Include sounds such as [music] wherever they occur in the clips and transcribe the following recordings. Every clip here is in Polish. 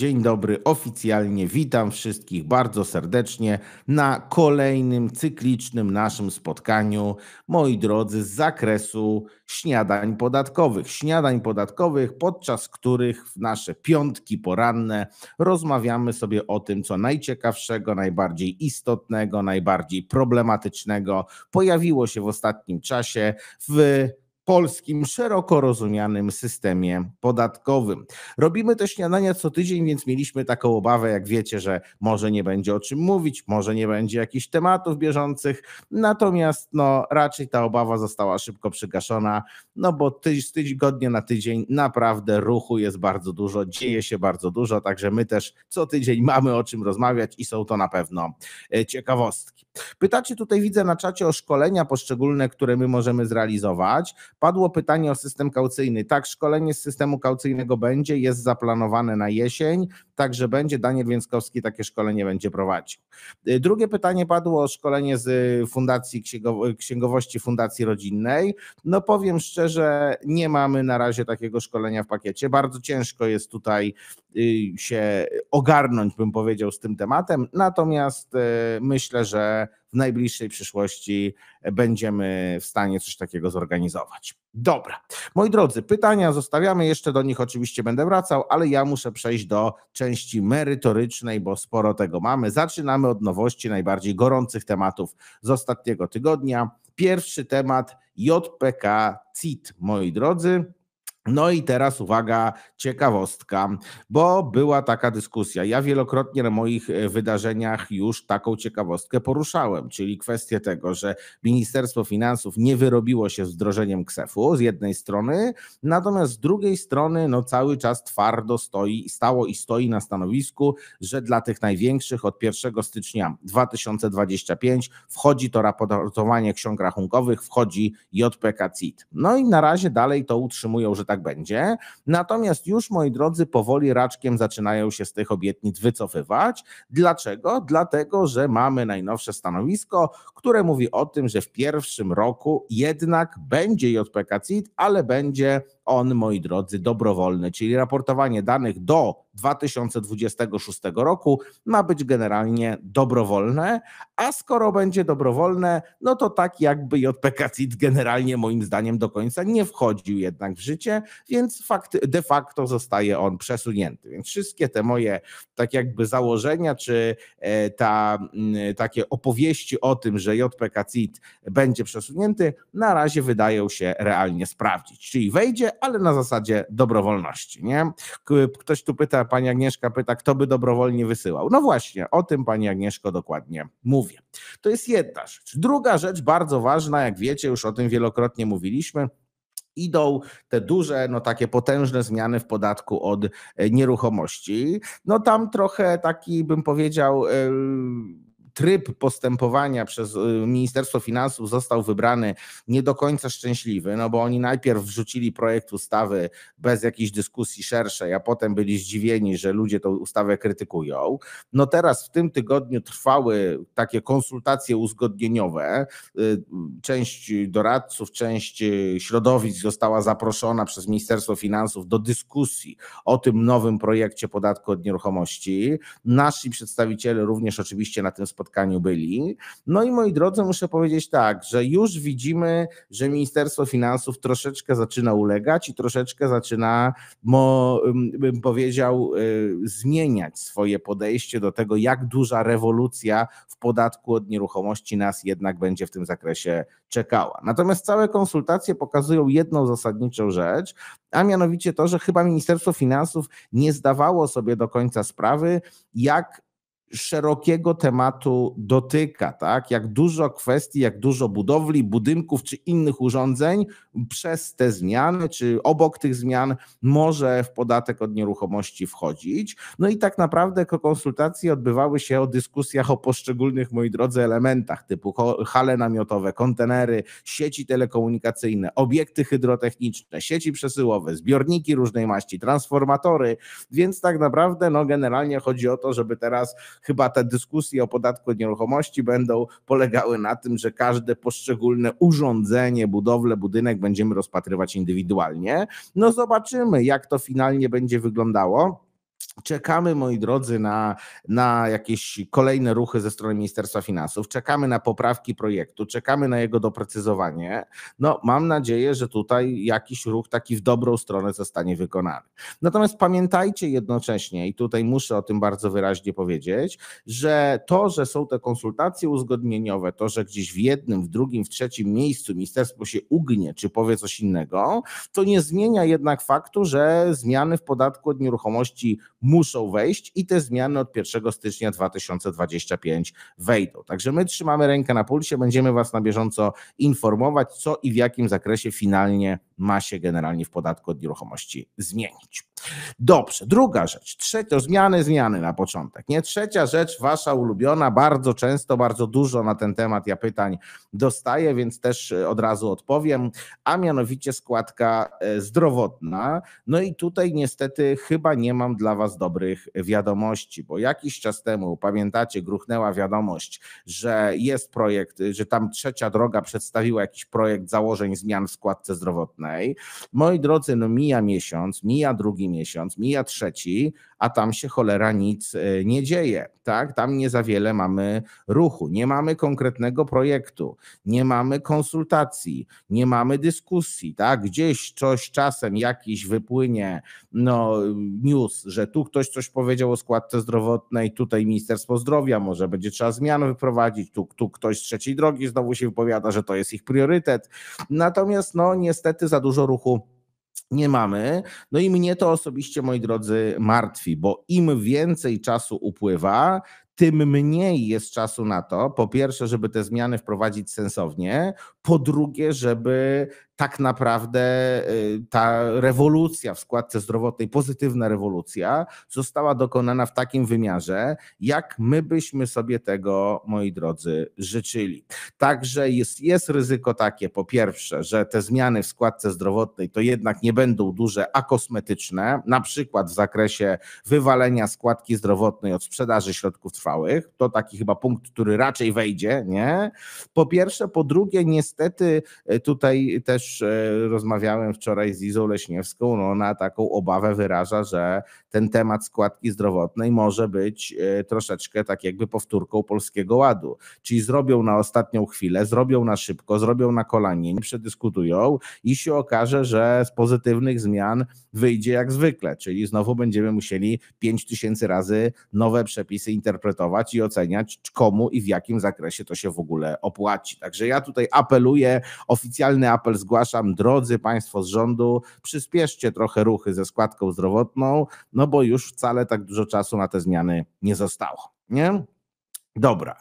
Dzień dobry, oficjalnie witam wszystkich bardzo serdecznie na kolejnym cyklicznym naszym spotkaniu, moi drodzy, z zakresu śniadań podatkowych. Śniadań podatkowych, podczas których w nasze piątki poranne rozmawiamy sobie o tym, co najciekawszego, najbardziej istotnego, najbardziej problematycznego pojawiło się w ostatnim czasie w polskim szeroko rozumianym systemie podatkowym. Robimy te śniadania co tydzień, więc mieliśmy taką obawę, jak wiecie, że może nie będzie o czym mówić, może nie będzie jakichś tematów bieżących, natomiast no, raczej ta obawa została szybko przygaszona, no bo z tygodnia na tydzień naprawdę ruchu jest bardzo dużo, dzieje się bardzo dużo, także my też co tydzień mamy o czym rozmawiać i są to na pewno e, ciekawostki. Pytacie tutaj, widzę na czacie o szkolenia poszczególne, które my możemy zrealizować. Padło pytanie o system kaucyjny. Tak, szkolenie z systemu kaucyjnego będzie, jest zaplanowane na jesień, także będzie. Daniel Więckowski takie szkolenie będzie prowadził. Y, drugie pytanie padło o szkolenie z Fundacji Księgowości Fundacji Rodzinnej. No powiem szczerze, nie mamy na razie takiego szkolenia w pakiecie. Bardzo ciężko jest tutaj y, się ogarnąć, bym powiedział, z tym tematem. Natomiast y, myślę, że w najbliższej przyszłości będziemy w stanie coś takiego zorganizować. Dobra, moi drodzy, pytania zostawiamy, jeszcze do nich oczywiście będę wracał, ale ja muszę przejść do części merytorycznej, bo sporo tego mamy. Zaczynamy od nowości najbardziej gorących tematów z ostatniego tygodnia. Pierwszy temat JPK CIT, moi drodzy. No i teraz uwaga, ciekawostka, bo była taka dyskusja. Ja wielokrotnie na moich e, wydarzeniach już taką ciekawostkę poruszałem, czyli kwestię tego, że Ministerstwo Finansów nie wyrobiło się z wdrożeniem KSEF-u z jednej strony, natomiast z drugiej strony no cały czas twardo stoi, stało i stoi na stanowisku, że dla tych największych od 1 stycznia 2025 wchodzi to raportowanie ksiąg rachunkowych, wchodzi JPK CIT. No i na razie dalej to utrzymują, że tak tak będzie. Natomiast już, moi drodzy, powoli raczkiem zaczynają się z tych obietnic wycofywać. Dlaczego? Dlatego, że mamy najnowsze stanowisko, które mówi o tym, że w pierwszym roku jednak będzie JPK CIT, ale będzie on, moi drodzy, dobrowolny, czyli raportowanie danych do 2026 roku ma być generalnie dobrowolne, a skoro będzie dobrowolne, no to tak jakby JPK CIT generalnie moim zdaniem do końca nie wchodził jednak w życie, więc fakt, de facto zostaje on przesunięty. Więc wszystkie te moje tak jakby założenia, czy e, ta, takie opowieści o tym, że JPK CIT będzie przesunięty, na razie wydają się realnie sprawdzić. Czyli wejdzie, ale na zasadzie dobrowolności. Nie? Ktoś tu pyta, pani Agnieszka pyta, kto by dobrowolnie wysyłał. No właśnie, o tym pani Agnieszko dokładnie mówię. To jest jedna rzecz. Druga rzecz bardzo ważna, jak wiecie, już o tym wielokrotnie mówiliśmy, idą te duże, no takie potężne zmiany w podatku od e, nieruchomości. No tam trochę taki, bym powiedział, e, tryb postępowania przez y, Ministerstwo Finansów został wybrany nie do końca szczęśliwy, no bo oni najpierw wrzucili projekt ustawy bez jakiejś dyskusji szerszej, a potem byli zdziwieni, że ludzie tą ustawę krytykują. No teraz w tym tygodniu trwały takie konsultacje uzgodnieniowe. Y, część doradców, część y, środowisk została zaproszona przez Ministerstwo Finansów do dyskusji o tym nowym projekcie podatku od nieruchomości. Nasi przedstawiciele również oczywiście na tym spotkaniu spotkaniu byli. No i moi drodzy, muszę powiedzieć tak, że już widzimy, że Ministerstwo Finansów troszeczkę zaczyna ulegać i troszeczkę zaczyna, mo, bym powiedział, y, zmieniać swoje podejście do tego, jak duża rewolucja w podatku od nieruchomości nas jednak będzie w tym zakresie czekała. Natomiast całe konsultacje pokazują jedną zasadniczą rzecz, a mianowicie to, że chyba Ministerstwo Finansów nie zdawało sobie do końca sprawy, jak szerokiego tematu dotyka, tak? Jak dużo kwestii, jak dużo budowli, budynków czy innych urządzeń przez te zmiany, czy obok tych zmian może w podatek od nieruchomości wchodzić. No i tak naprawdę konsultacje odbywały się o dyskusjach o poszczególnych, moi drodzy, elementach typu hale namiotowe, kontenery, sieci telekomunikacyjne, obiekty hydrotechniczne, sieci przesyłowe, zbiorniki różnej maści, transformatory, więc tak naprawdę no generalnie chodzi o to, żeby teraz chyba te dyskusje o podatku od nieruchomości będą polegały na tym, że każde poszczególne urządzenie, budowlę, budynek będziemy rozpatrywać indywidualnie. No zobaczymy, jak to finalnie będzie wyglądało. Czekamy, moi drodzy, na, na jakieś kolejne ruchy ze strony Ministerstwa Finansów, czekamy na poprawki projektu, czekamy na jego doprecyzowanie. No, mam nadzieję, że tutaj jakiś ruch taki w dobrą stronę zostanie wykonany. Natomiast pamiętajcie jednocześnie, i tutaj muszę o tym bardzo wyraźnie powiedzieć, że to, że są te konsultacje uzgodnieniowe, to, że gdzieś w jednym, w drugim, w trzecim miejscu ministerstwo się ugnie czy powie coś innego, to nie zmienia jednak faktu, że zmiany w podatku od nieruchomości muszą wejść i te zmiany od 1 stycznia 2025 wejdą. Także my trzymamy rękę na pulsie, będziemy Was na bieżąco informować, co i w jakim zakresie finalnie ma się generalnie w podatku od nieruchomości zmienić. Dobrze, druga rzecz, trzecia, zmiany, zmiany na początek. Nie trzecia rzecz, wasza ulubiona, bardzo często, bardzo dużo na ten temat ja pytań dostaję, więc też e, od razu odpowiem, a mianowicie składka e, zdrowotna. No i tutaj niestety chyba nie mam dla was Was dobrych wiadomości, bo jakiś czas temu, pamiętacie, gruchnęła wiadomość, że jest projekt, że tam trzecia droga przedstawiła jakiś projekt założeń zmian w składce zdrowotnej. Moi drodzy, no mija miesiąc, mija drugi miesiąc, mija trzeci, a tam się cholera nic e, nie dzieje, tak? Tam nie za wiele mamy ruchu, nie mamy konkretnego projektu, nie mamy konsultacji, nie mamy dyskusji, tak? Gdzieś coś czasem jakiś wypłynie no, news, że tu tu ktoś coś powiedział o składce zdrowotnej, tutaj Ministerstwo Zdrowia, może będzie trzeba zmian wyprowadzić, tu, tu ktoś z trzeciej drogi znowu się wypowiada, że to jest ich priorytet. Natomiast no niestety za dużo ruchu nie mamy. No i mnie to osobiście, moi drodzy, martwi, bo im więcej czasu upływa, tym mniej jest czasu na to, po pierwsze, żeby te zmiany wprowadzić sensownie, po drugie, żeby tak naprawdę y, ta rewolucja w składce zdrowotnej, pozytywna rewolucja, została dokonana w takim wymiarze, jak my byśmy sobie tego, moi drodzy, życzyli. Także jest, jest ryzyko takie, po pierwsze, że te zmiany w składce zdrowotnej to jednak nie będą duże, a kosmetyczne, na przykład w zakresie wywalenia składki zdrowotnej od sprzedaży środków trwałych, to taki chyba punkt, który raczej wejdzie, nie? Po pierwsze, po drugie, niestety e, tutaj też e, rozmawiałem wczoraj z Izą Leśniewską, no ona taką obawę wyraża, że ten temat składki zdrowotnej może być e, troszeczkę tak jakby powtórką Polskiego Ładu, czyli zrobią na ostatnią chwilę, zrobią na szybko, zrobią na kolanie, nie przedyskutują i się okaże, że z pozytywnych zmian wyjdzie jak zwykle, czyli znowu będziemy musieli 5 tysięcy razy nowe przepisy interpretować i oceniać, komu i w jakim zakresie to się w ogóle opłaci. Także ja tutaj apeluję, oficjalny apel zgłaszam, drodzy Państwo z rządu, przyspieszcie trochę ruchy ze składką zdrowotną, no bo już wcale tak dużo czasu na te zmiany nie zostało. Nie? Dobra.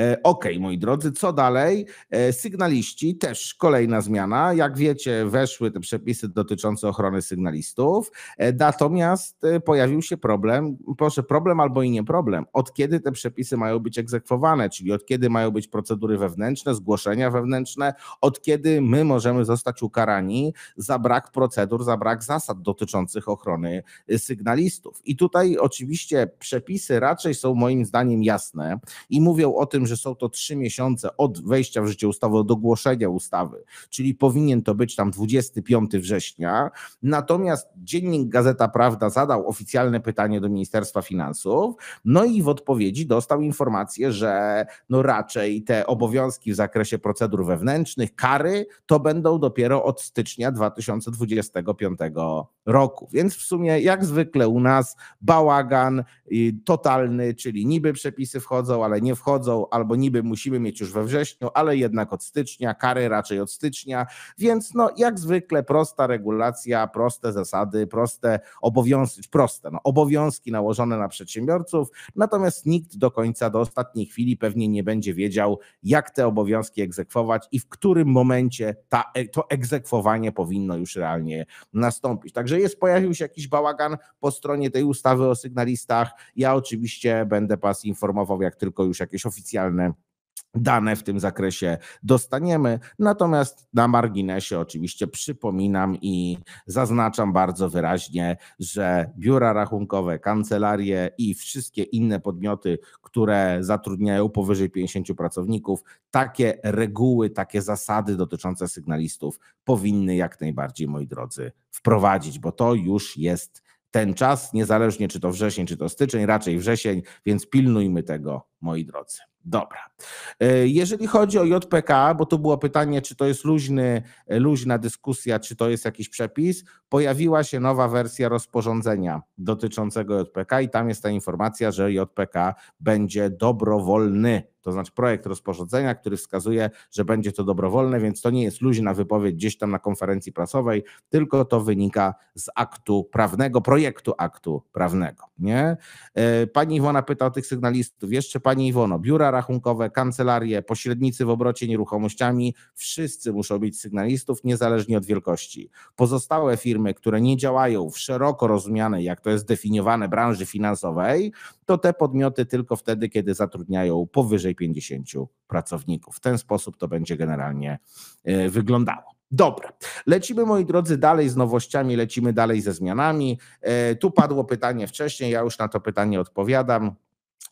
E, ok, moi drodzy, co dalej? E, sygnaliści, też kolejna zmiana. Jak wiecie, weszły te przepisy dotyczące ochrony sygnalistów, e, natomiast pojawił się problem, proszę, problem albo i nie problem, od kiedy te przepisy mają być egzekwowane, czyli od kiedy mają być procedury wewnętrzne, zgłoszenia wewnętrzne, od kiedy my możemy zostać ukarani za brak procedur, za brak zasad dotyczących ochrony sygnalistów. I tutaj oczywiście przepisy raczej są moim zdaniem jasne i mówią o tym, że są to trzy miesiące od wejścia w życie ustawy, od ogłoszenia ustawy, czyli powinien to być tam 25 września. Natomiast dziennik Gazeta Prawda zadał oficjalne pytanie do Ministerstwa Finansów, no i w odpowiedzi dostał informację, że no raczej te obowiązki w zakresie procedur wewnętrznych, kary to będą dopiero od stycznia 2025 roku. Więc w sumie jak zwykle u nas bałagan y, totalny, czyli niby przepisy wchodzą, ale nie wchodzą, albo niby musimy mieć już we wrześniu, ale jednak od stycznia, kary raczej od stycznia, więc no jak zwykle prosta regulacja, proste zasady, proste obowiązki, proste, no, obowiązki nałożone na przedsiębiorców, natomiast nikt do końca, do ostatniej chwili pewnie nie będzie wiedział, jak te obowiązki egzekwować i w którym momencie ta, e, to egzekwowanie powinno już realnie nastąpić. Także jest, pojawił się jakiś bałagan po stronie tej ustawy o sygnalistach. Ja oczywiście będę Was informował, jak tylko tylko już jakieś oficjalne dane w tym zakresie dostaniemy. Natomiast na marginesie oczywiście przypominam i zaznaczam bardzo wyraźnie, że biura rachunkowe, kancelarie i wszystkie inne podmioty, które zatrudniają powyżej 50 pracowników, takie reguły, takie zasady dotyczące sygnalistów powinny jak najbardziej, moi drodzy, wprowadzić, bo to już jest ten czas, niezależnie czy to wrzesień, czy to styczeń, raczej wrzesień, więc pilnujmy tego, moi drodzy. Dobra. E, jeżeli chodzi o JPK, bo tu było pytanie, czy to jest luźny, e, luźna dyskusja, czy to jest jakiś przepis, pojawiła się nowa wersja rozporządzenia dotyczącego JPK i tam jest ta informacja, że JPK będzie dobrowolny to znaczy projekt rozporządzenia, który wskazuje, że będzie to dobrowolne, więc to nie jest luźna wypowiedź gdzieś tam na konferencji prasowej, tylko to wynika z aktu prawnego, projektu aktu prawnego. Nie? E, pani Iwona pyta o tych sygnalistów. Jeszcze Pani Iwono, biura rachunkowe, kancelarie, pośrednicy w obrocie nieruchomościami, wszyscy muszą mieć sygnalistów, niezależnie od wielkości. Pozostałe firmy, które nie działają w szeroko rozumianej, jak to jest definiowane, branży finansowej, to te podmioty tylko wtedy, kiedy zatrudniają powyżej poniżej 50 pracowników. W ten sposób to będzie generalnie e, wyglądało. Dobra, lecimy moi drodzy dalej z nowościami, lecimy dalej ze zmianami. E, tu padło pytanie wcześniej, ja już na to pytanie odpowiadam.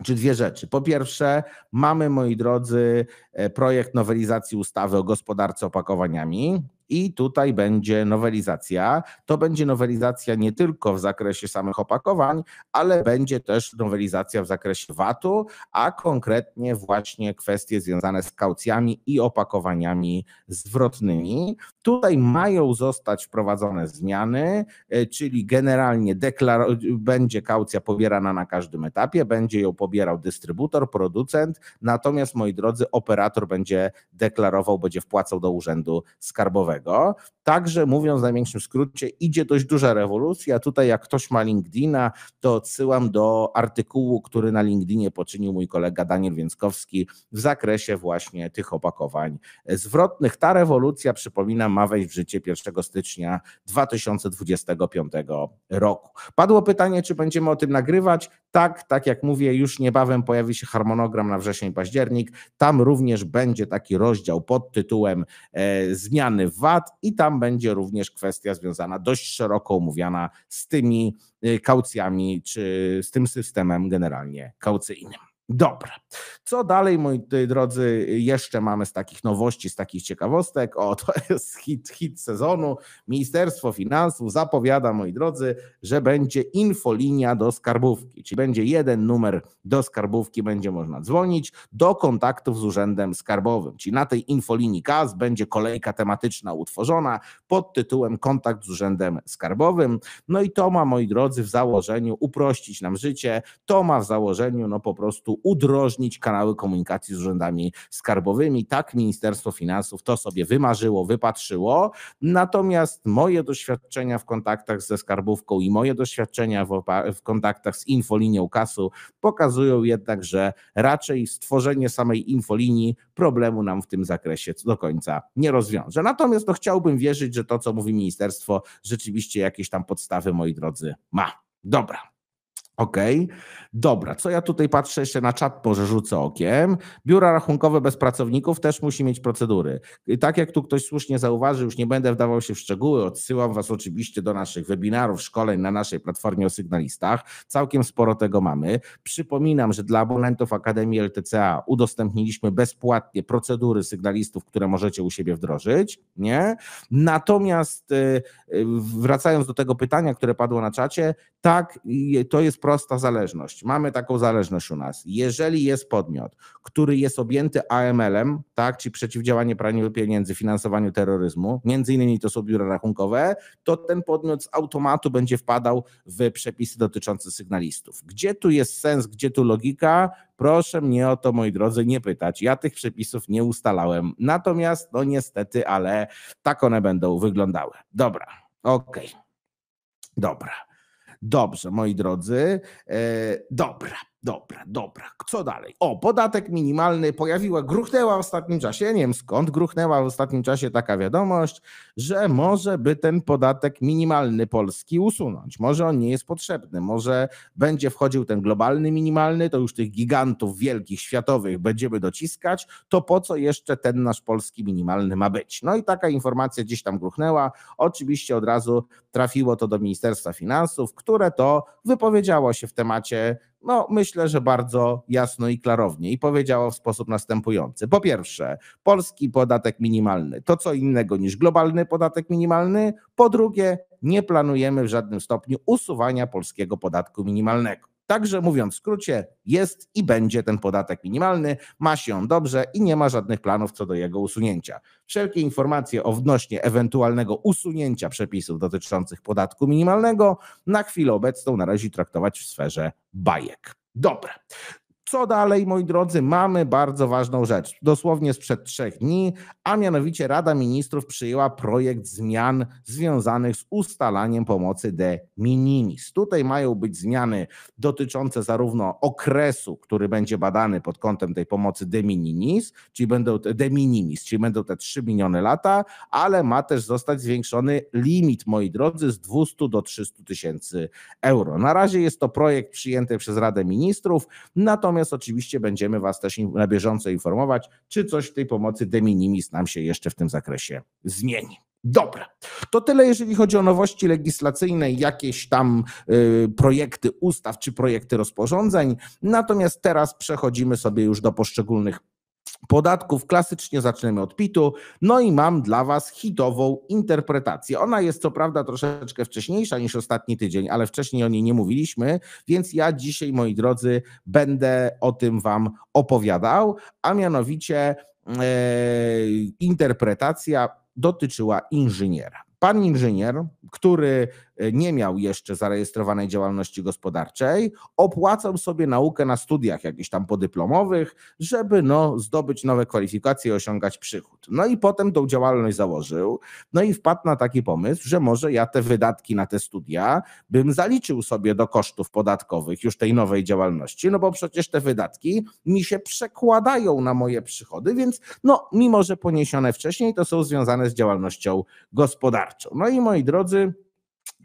Czy dwie rzeczy. Po pierwsze, mamy moi drodzy e, projekt nowelizacji ustawy o gospodarce opakowaniami i tutaj będzie nowelizacja. To będzie nowelizacja nie tylko w zakresie samych opakowań, ale będzie też nowelizacja w zakresie VAT-u, a konkretnie właśnie kwestie związane z kaucjami i opakowaniami zwrotnymi. Tutaj mają zostać wprowadzone zmiany, e, czyli generalnie będzie kaucja pobierana na każdym etapie, będzie ją pobierał dystrybutor, producent, natomiast moi drodzy, operator będzie deklarował, będzie wpłacał do urzędu skarbowego. Także mówiąc w największym skrócie, idzie dość duża rewolucja. Tutaj jak ktoś ma LinkedIna, to odsyłam do artykułu, który na LinkedInie poczynił mój kolega Daniel Więckowski w zakresie właśnie tych opakowań zwrotnych. Ta rewolucja, przypominam, ma wejść w życie 1 stycznia 2025 roku. Padło pytanie, czy będziemy o tym nagrywać. Tak, tak jak mówię, już niebawem pojawi się harmonogram na wrzesień, październik. Tam również będzie taki rozdział pod tytułem e, Zmiany VAT i tam będzie również kwestia związana dość szeroko omówiana z tymi e, kaucjami czy z tym systemem generalnie kaucyjnym. Dobra. Co dalej, moi drodzy, jeszcze mamy z takich nowości, z takich ciekawostek. O, to [laughs] jest hit, hit sezonu. Ministerstwo Finansów zapowiada, moi drodzy, że będzie infolinia do skarbówki, czyli będzie jeden numer do skarbówki, będzie można dzwonić do kontaktów z Urzędem Skarbowym. Czyli na tej infolinii KAS będzie kolejka tematyczna utworzona pod tytułem Kontakt z Urzędem Skarbowym. No i to ma, moi drodzy, w założeniu uprościć nam życie, to ma w założeniu, no po prostu udrożnić kanały komunikacji z urzędami skarbowymi. Tak Ministerstwo Finansów to sobie wymarzyło, wypatrzyło. Natomiast moje doświadczenia w kontaktach ze skarbówką i moje doświadczenia w, w kontaktach z infolinią kasu pokazują jednak, że raczej stworzenie samej infolinii problemu nam w tym zakresie do końca nie rozwiąże. Natomiast no, chciałbym wierzyć, że to, co mówi ministerstwo, rzeczywiście jakieś tam podstawy, moi drodzy, ma. Dobra, OK, dobra, co ja tutaj patrzę jeszcze na czat, może rzucę okiem. Biura rachunkowe bez pracowników też musi mieć procedury. I tak jak tu ktoś słusznie zauważył, już nie będę wdawał się w szczegóły, odsyłam Was oczywiście do naszych webinarów, szkoleń na naszej platformie o sygnalistach. Całkiem sporo tego mamy. Przypominam, że dla abonentów Akademii LTCA udostępniliśmy bezpłatnie procedury sygnalistów, które możecie u siebie wdrożyć, nie? Natomiast y, y, wracając do tego pytania, które padło na czacie, tak, to jest prosta zależność. Mamy taką zależność u nas. Jeżeli jest podmiot, który jest objęty AML-em, tak, czyli przeciwdziałanie praniu pieniędzy, finansowaniu terroryzmu, między innymi to są biura rachunkowe, to ten podmiot z automatu będzie wpadał w przepisy dotyczące sygnalistów. Gdzie tu jest sens, gdzie tu logika? Proszę mnie o to, moi drodzy, nie pytać. Ja tych przepisów nie ustalałem. Natomiast, no niestety, ale tak one będą wyglądały. Dobra, okej. Okay. Dobra. Dobrze, moi drodzy. E, dobra, Dobra, dobra, co dalej? O, podatek minimalny pojawiła, gruchnęła w ostatnim czasie, ja nie wiem skąd, gruchnęła w ostatnim czasie taka wiadomość, że może by ten podatek minimalny polski usunąć. Może on nie jest potrzebny, może będzie wchodził ten globalny minimalny, to już tych gigantów wielkich, światowych będziemy dociskać, to po co jeszcze ten nasz polski minimalny ma być? No i taka informacja gdzieś tam gruchnęła. Oczywiście od razu trafiło to do Ministerstwa Finansów, które to wypowiedziało się w temacie no myślę, że bardzo jasno i klarownie i powiedziała w sposób następujący. Po pierwsze, polski podatek minimalny to co innego niż globalny podatek minimalny. Po drugie, nie planujemy w żadnym stopniu usuwania polskiego podatku minimalnego. Także mówiąc w skrócie, jest i będzie ten podatek minimalny, ma się on dobrze i nie ma żadnych planów co do jego usunięcia. Wszelkie informacje o odnośnie ewentualnego usunięcia przepisów dotyczących podatku minimalnego na chwilę obecną na razie traktować w sferze bajek. Dobra, co dalej, moi drodzy? Mamy bardzo ważną rzecz, dosłownie sprzed trzech dni, a mianowicie Rada Ministrów przyjęła projekt zmian związanych z ustalaniem pomocy de minimis. Tutaj mają być zmiany dotyczące zarówno okresu, który będzie badany pod kątem tej pomocy de minimis, czyli będą te, de minimis, czyli będą te 3 miliony lata, ale ma też zostać zwiększony limit, moi drodzy, z 200 do 300 tysięcy euro. Na razie jest to projekt przyjęty przez Radę Ministrów, natomiast Natomiast oczywiście będziemy Was też na bieżąco informować, czy coś w tej pomocy de minimis nam się jeszcze w tym zakresie zmieni. Dobra, to tyle jeżeli chodzi o nowości legislacyjne, jakieś tam y, projekty ustaw czy projekty rozporządzeń. Natomiast teraz przechodzimy sobie już do poszczególnych podatków klasycznie zaczniemy od PIT-u. No i mam dla Was hitową interpretację. Ona jest co prawda troszeczkę wcześniejsza niż ostatni tydzień, ale wcześniej o niej nie mówiliśmy, więc ja dzisiaj, moi drodzy, będę o tym Wam opowiadał, a mianowicie e, interpretacja dotyczyła inżyniera. Pan inżynier, który nie miał jeszcze zarejestrowanej działalności gospodarczej, opłacał sobie naukę na studiach jakichś tam podyplomowych, żeby no, zdobyć nowe kwalifikacje i osiągać przychód. No i potem tą działalność założył, no i wpadł na taki pomysł, że może ja te wydatki na te studia bym zaliczył sobie do kosztów podatkowych już tej nowej działalności, no bo przecież te wydatki mi się przekładają na moje przychody, więc no, mimo że poniesione wcześniej, to są związane z działalnością gospodarczą. No i moi drodzy,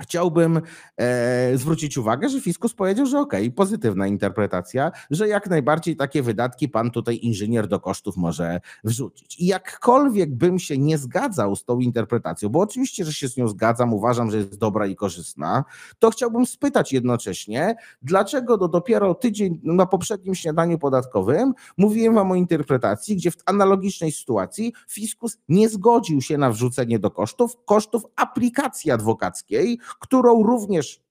Chciałbym e, zwrócić uwagę, że Fiskus powiedział, że okej, okay, pozytywna interpretacja, że jak najbardziej takie wydatki pan tutaj inżynier do kosztów może wrzucić. I jakkolwiek bym się nie zgadzał z tą interpretacją, bo oczywiście, że się z nią zgadzam, uważam, że jest dobra i korzystna, to chciałbym spytać jednocześnie, dlaczego do dopiero tydzień na poprzednim śniadaniu podatkowym mówiłem wam o interpretacji, gdzie w analogicznej sytuacji Fiskus nie zgodził się na wrzucenie do kosztów, kosztów aplikacji adwokackiej, którą również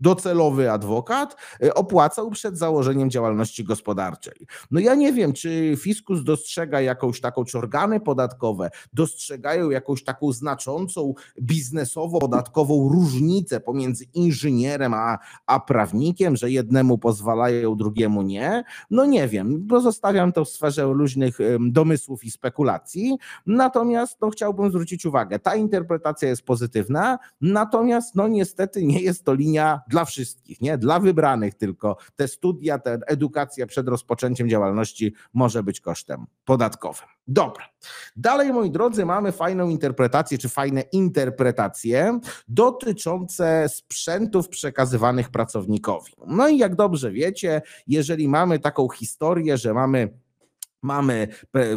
docelowy adwokat e, opłacał przed założeniem działalności gospodarczej. No ja nie wiem, czy fiskus dostrzega jakąś taką, czy organy podatkowe dostrzegają jakąś taką znaczącą biznesowo-podatkową różnicę pomiędzy inżynierem a, a prawnikiem, że jednemu pozwalają, drugiemu nie. No nie wiem, pozostawiam to w sferze luźnych domysłów i spekulacji. Natomiast no, chciałbym zwrócić uwagę, ta interpretacja jest pozytywna, natomiast no niestety nie jest to linia linia dla wszystkich, nie dla wybranych tylko. Te studia, ta edukacja przed rozpoczęciem działalności może być kosztem podatkowym. Dobra. Dalej, moi drodzy, mamy fajną interpretację, czy fajne interpretacje dotyczące sprzętów przekazywanych pracownikowi. No i jak dobrze wiecie, jeżeli mamy taką historię, że mamy Mamy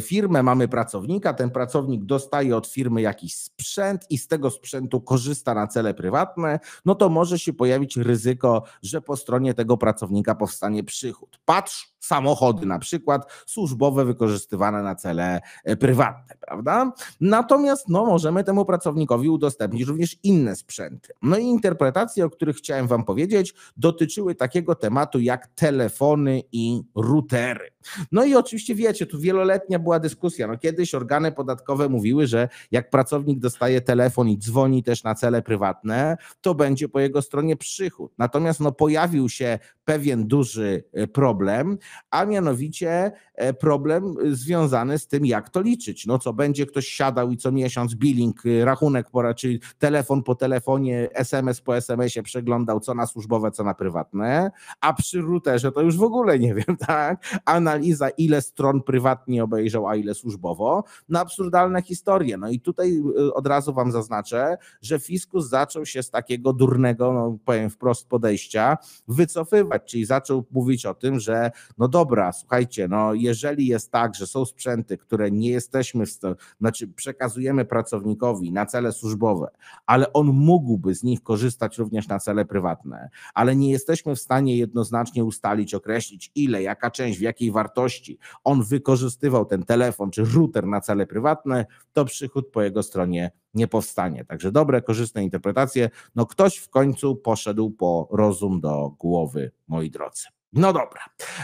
firmę, mamy pracownika, ten pracownik dostaje od firmy jakiś sprzęt i z tego sprzętu korzysta na cele prywatne, no to może się pojawić ryzyko, że po stronie tego pracownika powstanie przychód. Patrz, samochody na przykład służbowe wykorzystywane na cele e, prywatne, prawda? Natomiast no, możemy temu pracownikowi udostępnić również inne sprzęty. No i interpretacje, o których chciałem Wam powiedzieć, dotyczyły takiego tematu jak telefony i routery. No i oczywiście wiecie, wiecie, tu wieloletnia była dyskusja. No kiedyś organy podatkowe mówiły, że jak pracownik dostaje telefon i dzwoni też na cele prywatne, to będzie po jego stronie przychód. Natomiast no, pojawił się pewien duży e, problem, a mianowicie e, problem e, związany z tym, jak to liczyć. No co będzie ktoś siadał i co miesiąc billing, rachunek, pora, czyli telefon po telefonie, SMS po SMS-ie przeglądał, co na służbowe, co na prywatne, a przy routerze to już w ogóle nie wiem, [laughs] tak? Analiza, ile stron prywatnie obejrzał, a ile służbowo. No absurdalne historie. No i tutaj y, od razu wam zaznaczę, że fiskus zaczął się z takiego durnego, no powiem wprost, podejścia wycofywać, czyli zaczął mówić o tym, że no dobra, słuchajcie, no jeżeli jest tak, że są sprzęty, które nie jesteśmy, w znaczy przekazujemy pracownikowi na cele służbowe, ale on mógłby z nich korzystać również na cele prywatne, ale nie jesteśmy w stanie jednoznacznie ustalić, określić ile, jaka część, w jakiej wartości on wykorzystywał ten telefon czy router na cele prywatne, to przychód po jego stronie nie powstanie. Także dobre, korzystne interpretacje. No ktoś w końcu poszedł po rozum do głowy, moi drodzy. No dobra,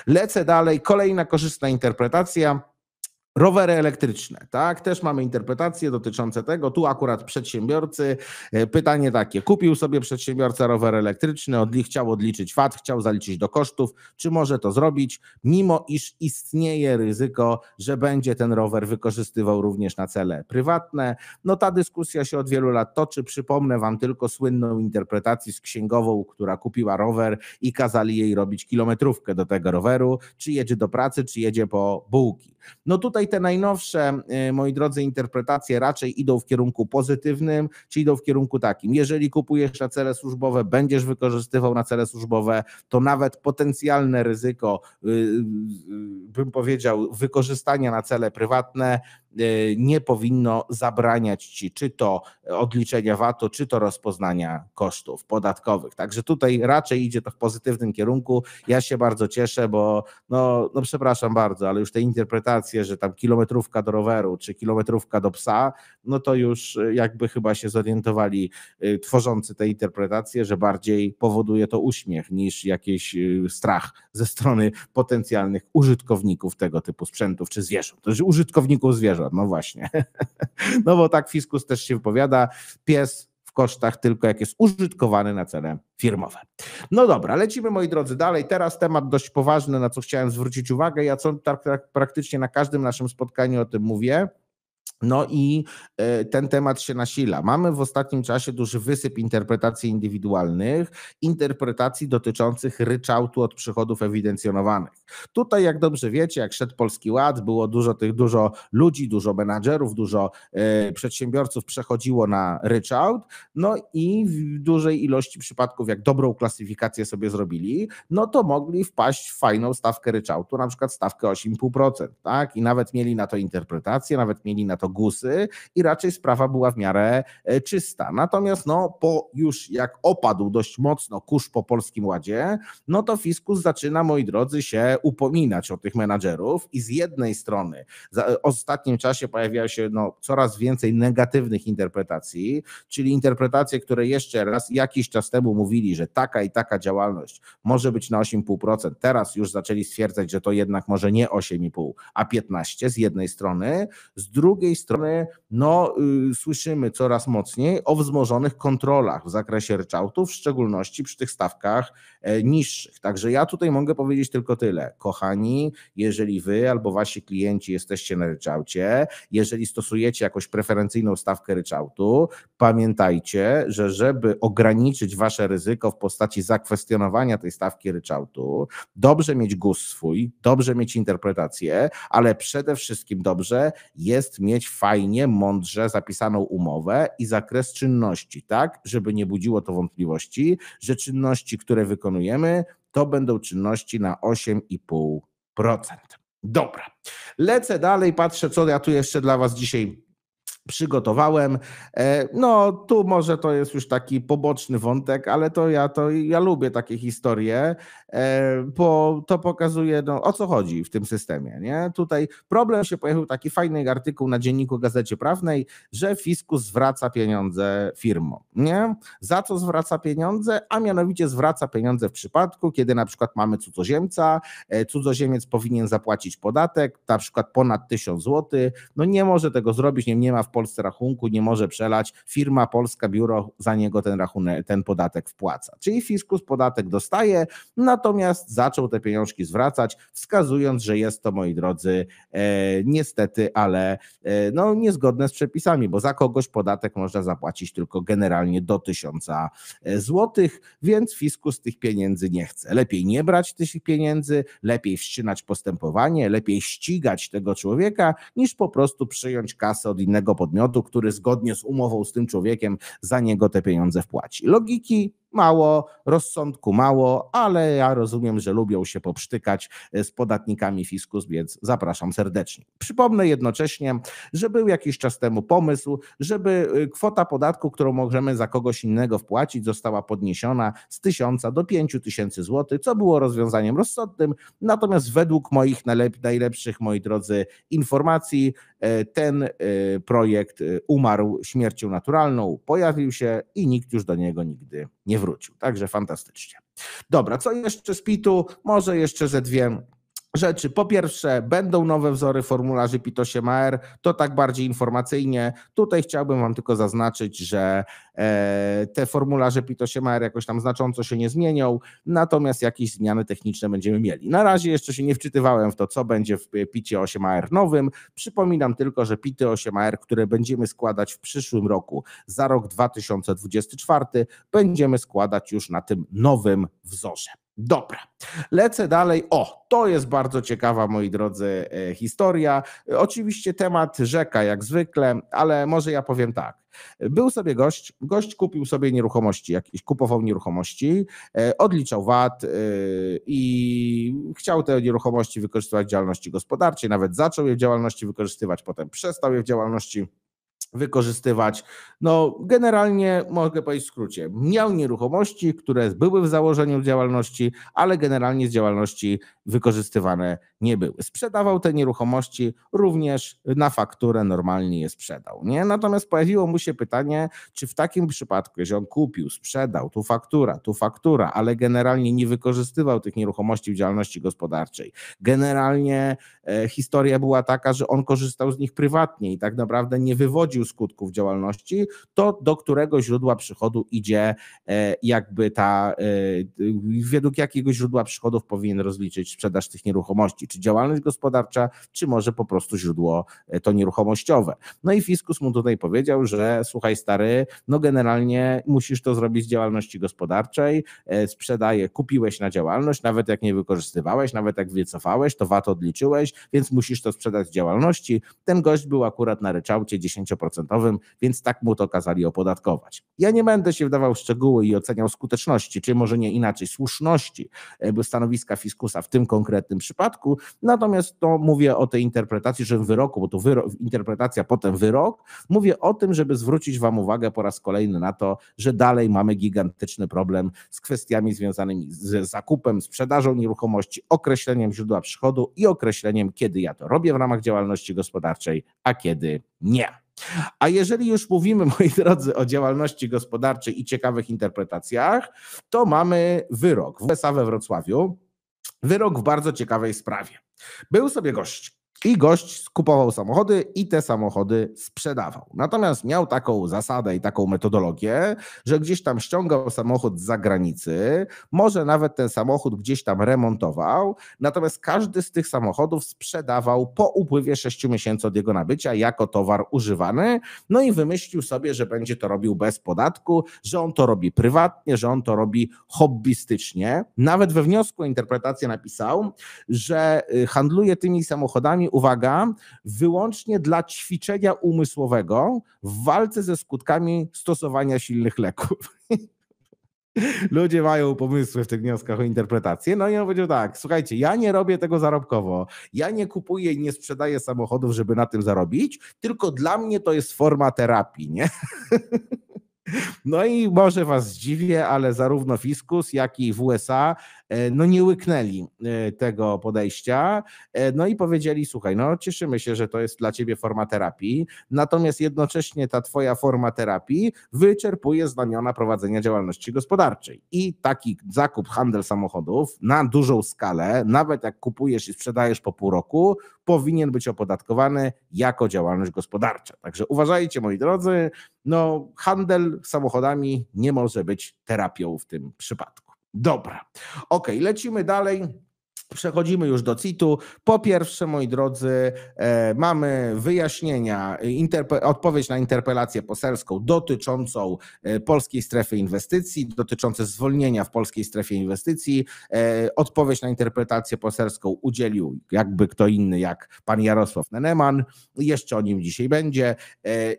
lecę dalej. Kolejna korzystna interpretacja. Rowery elektryczne, tak? Też mamy interpretacje dotyczące tego. Tu akurat przedsiębiorcy. E, pytanie takie: kupił sobie przedsiębiorca rower elektryczny, odli chciał odliczyć VAT, chciał zaliczyć do kosztów. Czy może to zrobić, mimo iż istnieje ryzyko, że będzie ten rower wykorzystywał również na cele prywatne? No ta dyskusja się od wielu lat toczy. Przypomnę Wam tylko słynną interpretację z księgową, która kupiła rower i kazali jej robić kilometrówkę do tego roweru, czy jedzie do pracy, czy jedzie po bułki. No tutaj tutaj te najnowsze, y, moi drodzy, interpretacje raczej idą w kierunku pozytywnym, czy idą w kierunku takim. Jeżeli kupujesz na cele służbowe, będziesz wykorzystywał na cele służbowe, to nawet potencjalne ryzyko, y, y, bym powiedział, wykorzystania na cele prywatne E, nie powinno zabraniać ci czy to odliczenia VAT-u, czy to rozpoznania kosztów podatkowych. Także tutaj raczej idzie to w pozytywnym kierunku. Ja się bardzo cieszę, bo no, no przepraszam bardzo, ale już te interpretacje, że tam kilometrówka do roweru, czy kilometrówka do psa, no to już e, jakby chyba się zorientowali e, tworzący te interpretacje, że bardziej powoduje to uśmiech niż jakiś strach ze strony potencjalnych użytkowników tego typu sprzętów czy zwierząt, to znaczy użytkowników zwierząt. No właśnie. [laughs] No bo tak fiskus też się wypowiada. Pies w kosztach tylko jak jest użytkowany na cele firmowe. No dobra, lecimy moi drodzy dalej. Teraz temat dość poważny, na co chciałem zwrócić uwagę. Ja co, tak, tak, praktycznie na każdym naszym spotkaniu o tym mówię. No i e, ten temat się nasila. Mamy w ostatnim czasie duży wysyp interpretacji indywidualnych, interpretacji dotyczących ryczałtu od przychodów ewidencjonowanych. Tutaj, jak dobrze wiecie, jak szedł Polski Ład, było dużo tych, dużo ludzi, dużo menadżerów, dużo e, przedsiębiorców przechodziło na ryczałt, no i w dużej ilości przypadków, jak dobrą klasyfikację sobie zrobili, no to mogli wpaść w fajną stawkę ryczałtu, na przykład stawkę 8,5%, tak? I nawet mieli na to interpretację, nawet mieli na to autogusy i raczej sprawa była w miarę e, czysta. Natomiast no, po już jak opadł dość mocno kurz po Polskim Ładzie, no to fiskus zaczyna, moi drodzy, się upominać o tych menadżerów i z jednej strony w e, ostatnim czasie pojawia się no, coraz więcej negatywnych interpretacji, czyli interpretacje, które jeszcze raz jakiś czas temu mówili, że taka i taka działalność może być na 8,5%. Teraz już zaczęli stwierdzać, że to jednak może nie 8,5, a 15 z jednej strony, z drugiej strony no, y, słyszymy coraz mocniej o wzmożonych kontrolach w zakresie ryczałtów, w szczególności przy tych stawkach e, niższych. Także ja tutaj mogę powiedzieć tylko tyle. Kochani, jeżeli wy albo wasi klienci jesteście na ryczałcie, jeżeli stosujecie jakąś preferencyjną stawkę ryczałtu, pamiętajcie, że żeby ograniczyć wasze ryzyko w postaci zakwestionowania tej stawki ryczałtu, dobrze mieć gust swój, dobrze mieć interpretację, ale przede wszystkim dobrze jest mieć fajnie, mądrze zapisaną umowę i zakres czynności, tak, żeby nie budziło to wątpliwości, że czynności, które wykonujemy, to będą czynności na 8,5%. Dobra, lecę dalej, patrzę, co ja tu jeszcze dla Was dzisiaj przygotowałem. E, no, tu może to jest już taki poboczny wątek, ale to ja to ja lubię takie historie, e, bo to pokazuje, no, o co chodzi w tym systemie. Nie? Tutaj problem się pojawił taki fajny artykuł na dzienniku Gazecie Prawnej, że fiskus zwraca pieniądze firmom. Nie? Za co zwraca pieniądze? A mianowicie zwraca pieniądze w przypadku, kiedy na przykład mamy cudzoziemca, e, cudzoziemiec powinien zapłacić podatek, na przykład ponad 1000 zł, no nie może tego zrobić, nie, nie ma w Polsce rachunku, nie może przelać, firma Polska Biuro za niego ten rachunek, ten podatek wpłaca. Czyli fiskus podatek dostaje, natomiast zaczął te pieniążki zwracać, wskazując, że jest to, moi drodzy, e, niestety, ale e, no, niezgodne z przepisami, bo za kogoś podatek można zapłacić tylko generalnie do tysiąca e, złotych, więc fiskus tych pieniędzy nie chce. Lepiej nie brać tych pieniędzy, lepiej wstrzymać postępowanie, lepiej ścigać tego człowieka, niż po prostu przyjąć kasę od innego podmiotu, który zgodnie z umową z tym człowiekiem za niego te pieniądze wpłaci. Logiki Mało, rozsądku mało, ale ja rozumiem, że lubią się poprztykać e, z podatnikami fiskus, więc zapraszam serdecznie. Przypomnę jednocześnie, że był jakiś czas temu pomysł, żeby e, kwota podatku, którą możemy za kogoś innego wpłacić, została podniesiona z 1000 do 5000 zł, co było rozwiązaniem rozsądnym. Natomiast według moich najlepszych, moi drodzy, informacji, e, ten projekt umarł śmiercią naturalną, pojawił się i nikt już do niego nigdy nie wrócił. Także fantastycznie. Dobra, co jeszcze z Pitu? Może jeszcze ze dwie rzeczy. Po pierwsze, będą nowe wzory formularzy PIT-8R, to tak bardziej informacyjnie. Tutaj chciałbym Wam tylko zaznaczyć, że e, te formularze PIT-8R jakoś tam znacząco się nie zmienią, natomiast jakieś zmiany techniczne będziemy mieli. Na razie jeszcze się nie wczytywałem w to, co będzie w e, Picie 8R nowym. Przypominam tylko, że Pity 8R, które będziemy składać w przyszłym roku, za rok 2024, będziemy składać już na tym nowym wzorze. Dobra, lecę dalej. O, to jest bardzo ciekawa, moi drodzy, e, historia. Oczywiście temat rzeka, jak zwykle, ale może ja powiem tak. Był sobie gość, gość kupił sobie nieruchomości, jakieś, kupował nieruchomości, e, odliczał VAT e, i chciał te nieruchomości wykorzystywać w działalności gospodarczej, nawet zaczął je w działalności wykorzystywać, potem przestał je w działalności wykorzystywać. No, generalnie mogę powiedzieć w skrócie. Miał nieruchomości, które były w założeniu działalności, ale generalnie z działalności wykorzystywane nie były. Sprzedawał te nieruchomości również na fakturę, normalnie je sprzedał. Nie? Natomiast pojawiło mu się pytanie, czy w takim przypadku, jeżeli on kupił, sprzedał, tu faktura, tu faktura, ale generalnie nie wykorzystywał tych nieruchomości w działalności gospodarczej. Generalnie e, historia była taka, że on korzystał z nich prywatnie i tak naprawdę nie wywodził skutków działalności, to do którego źródła przychodu idzie e, jakby ta, e, według jakiego źródła przychodów powinien rozliczyć sprzedaż tych nieruchomości, czy działalność gospodarcza, czy może po prostu źródło e, to nieruchomościowe. No i fiskus mu tutaj powiedział, że słuchaj stary, no generalnie musisz to zrobić z działalności gospodarczej, sprzedaję, kupiłeś na działalność, nawet jak nie wykorzystywałeś, nawet jak wycofałeś, to VAT odliczyłeś, więc musisz to sprzedać z działalności. Ten gość był akurat na ryczałcie 10% procentowym, więc tak mu to kazali opodatkować. Ja nie będę się wdawał w szczegóły i oceniał skuteczności, czy może nie inaczej słuszności e, stanowiska fiskusa w tym konkretnym przypadku, natomiast to mówię o tej interpretacji, że w wyroku, bo to interpretacja, potem wyrok, mówię o tym, żeby zwrócić Wam uwagę po raz kolejny na to, że dalej mamy gigantyczny problem z kwestiami związanymi z zakupem, sprzedażą nieruchomości, określeniem źródła przychodu i określeniem, kiedy ja to robię w ramach działalności gospodarczej, a kiedy nie. A jeżeli już mówimy, [laughs] moi drodzy, o działalności gospodarczej i ciekawych interpretacjach, to mamy wyrok w USA we Wrocławiu. Wyrok w bardzo ciekawej sprawie. Był sobie gość, i gość skupował samochody i te samochody sprzedawał. Natomiast miał taką zasadę i taką metodologię, że gdzieś tam ściągał samochód z zagranicy, może nawet ten samochód gdzieś tam remontował, natomiast każdy z tych samochodów sprzedawał po upływie 6 miesięcy od jego nabycia jako towar używany. No i wymyślił sobie, że będzie to robił bez podatku, że on to robi prywatnie, że on to robi hobbystycznie. Nawet we wniosku o interpretację napisał, że y, handluje tymi samochodami uwaga, wyłącznie dla ćwiczenia umysłowego w walce ze skutkami stosowania silnych leków. [laughs] Ludzie mają pomysły w tych wnioskach o interpretację. No i on powiedział tak, słuchajcie, ja nie robię tego zarobkowo. Ja nie kupuję i nie sprzedaję samochodów, żeby na tym zarobić, tylko dla mnie to jest forma terapii, nie? [laughs] No i może was zdziwię, ale zarówno Fiskus, jak i w USA E, no nie łyknęli e, tego podejścia, e, no i powiedzieli, słuchaj, no cieszymy się, że to jest dla ciebie forma terapii, natomiast jednocześnie ta twoja forma terapii wyczerpuje znamiona prowadzenia działalności gospodarczej i taki zakup, handel samochodów na dużą skalę, nawet jak kupujesz i sprzedajesz po pół roku, powinien być opodatkowany jako działalność gospodarcza. Także uważajcie, moi drodzy, no handel samochodami nie może być terapią w tym przypadku. Dobra. Ok, lecimy dalej przechodzimy już do CIT-u. Po pierwsze, moi drodzy, e, mamy wyjaśnienia, odpowiedź na interpelację poselską dotyczącą e, polskiej strefy inwestycji, dotyczące zwolnienia w polskiej strefie inwestycji. E, odpowiedź na interpretację poselską udzielił jakby kto inny jak pan Jarosław Neneman. Jeszcze o nim dzisiaj będzie.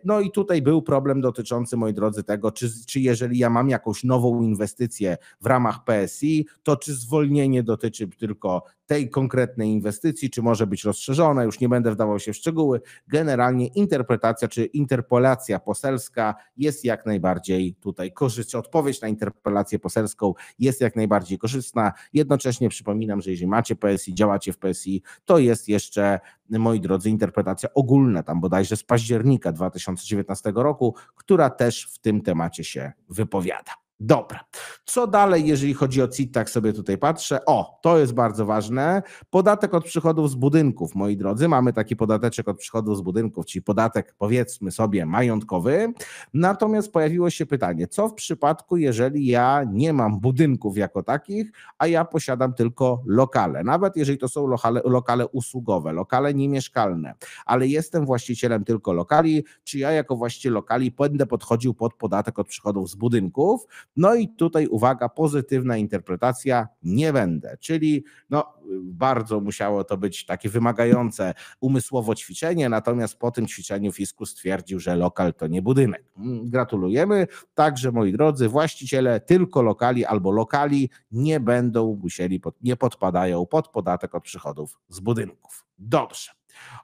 No i tutaj był problem dotyczący, moi drodzy, tego, czy, czy jeżeli ja mam jakąś nową inwestycję w ramach PSI, to czy zwolnienie dotyczy tylko tej konkretnej inwestycji, czy może być rozszerzona, już nie będę wdawał się w szczegóły. Generalnie interpretacja czy interpolacja poselska jest jak najbardziej tutaj korzystna, odpowiedź na interpelację poselską jest jak najbardziej korzystna. Jednocześnie przypominam, że jeżeli macie PSI, działacie w PSI, to jest jeszcze, moi drodzy, interpretacja ogólna, tam bodajże z października 2019 roku, która też w tym temacie się wypowiada. Dobra. Co dalej, jeżeli chodzi o CIT, tak sobie tutaj patrzę. O, to jest bardzo ważne. Podatek od przychodów z budynków, moi drodzy. Mamy taki podateczek od przychodów z budynków, czyli podatek, powiedzmy sobie, majątkowy. Natomiast pojawiło się pytanie, co w przypadku, jeżeli ja nie mam budynków jako takich, a ja posiadam tylko lokale. Nawet jeżeli to są lokale, lokale usługowe, lokale niemieszkalne, ale jestem właścicielem tylko lokali, czy ja jako właściciel lokali będę podchodził pod podatek od przychodów z budynków? No i tutaj uwaga, pozytywna interpretacja nie będę, czyli no, bardzo musiało to być takie wymagające umysłowo ćwiczenie, natomiast po tym ćwiczeniu Fiskus stwierdził, że lokal to nie budynek. Mm, gratulujemy. Także moi drodzy, właściciele tylko lokali albo lokali nie będą musieli, nie podpadają pod podatek od przychodów z budynków. Dobrze.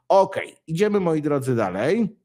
Ok, idziemy moi drodzy dalej.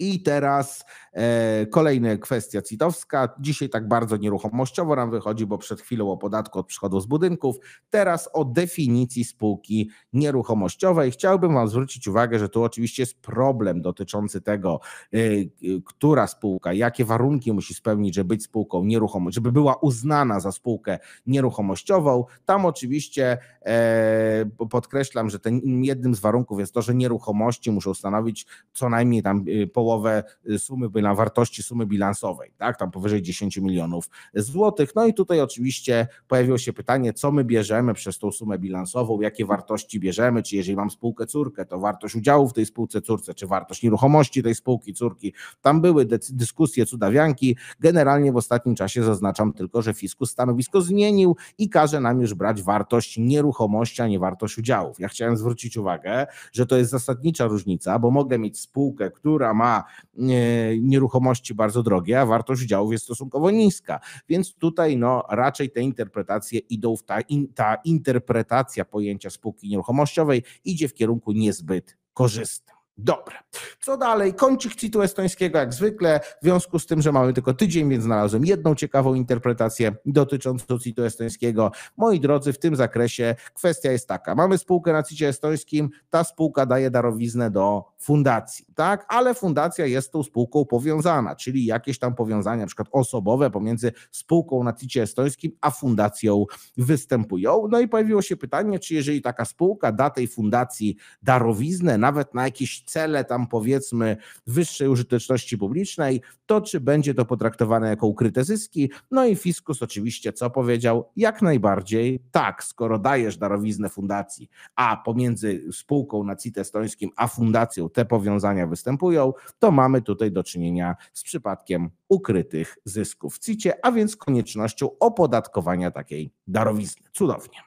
I teraz e, kolejna kwestia CIT-owska. Dzisiaj tak bardzo nieruchomościowo nam wychodzi, bo przed chwilą o podatku od przychodów z budynków. Teraz o definicji spółki nieruchomościowej. Chciałbym Wam zwrócić uwagę, że tu oczywiście jest problem dotyczący tego, e, e która spółka, jakie warunki musi spełnić, żeby być spółką nieruchomościową, żeby była uznana za spółkę nieruchomościową. Tam oczywiście e, podkreślam, że ten, jednym z warunków jest to, że nieruchomości muszą stanowić co najmniej tam e, połowę połowę y, sumy na wartości sumy bilansowej, tak? Tam powyżej 10 milionów złotych. No i tutaj oczywiście pojawiło się pytanie, co my bierzemy przez tą sumę bilansową, jakie wartości bierzemy, czy jeżeli mam spółkę córkę, to wartość udziału w tej spółce córce, czy wartość nieruchomości tej spółki córki. Tam były dyskusje cudawianki. Generalnie w ostatnim czasie zaznaczam tylko, że fiskus stanowisko zmienił i każe nam już brać wartość nieruchomości, a nie wartość udziałów. Ja chciałem zwrócić uwagę, że to jest zasadnicza różnica, bo mogę mieć spółkę, która ma E, nieruchomości bardzo drogie, a wartość udziałów jest stosunkowo niska. Więc tutaj no, raczej te interpretacje idą w ta, in, ta interpretacja pojęcia spółki nieruchomościowej idzie w kierunku niezbyt korzystnym. Dobra. Co dalej? Kącik citu estońskiego jak zwykle, w związku z tym, że mamy tylko tydzień, więc znalazłem jedną ciekawą interpretację dotyczącą citu estońskiego. Moi drodzy, w tym zakresie kwestia jest taka. Mamy spółkę na cicie estońskim, ta spółka daje darowiznę do fundacji, tak? Ale fundacja jest tą spółką powiązana, czyli jakieś tam powiązania, na przykład osobowe pomiędzy spółką na cicie estońskim, a fundacją występują. No i pojawiło się pytanie, czy jeżeli taka spółka da tej fundacji darowiznę, nawet na jakiś cele tam powiedzmy wyższej użyteczności publicznej, to czy będzie to potraktowane jako ukryte zyski? No i fiskus oczywiście co powiedział? Jak najbardziej tak, skoro dajesz darowiznę fundacji, a pomiędzy spółką na CIT estońskim a fundacją te powiązania występują, to mamy tutaj do czynienia z przypadkiem ukrytych zysków w cit a więc koniecznością opodatkowania takiej darowizny. Cudownie.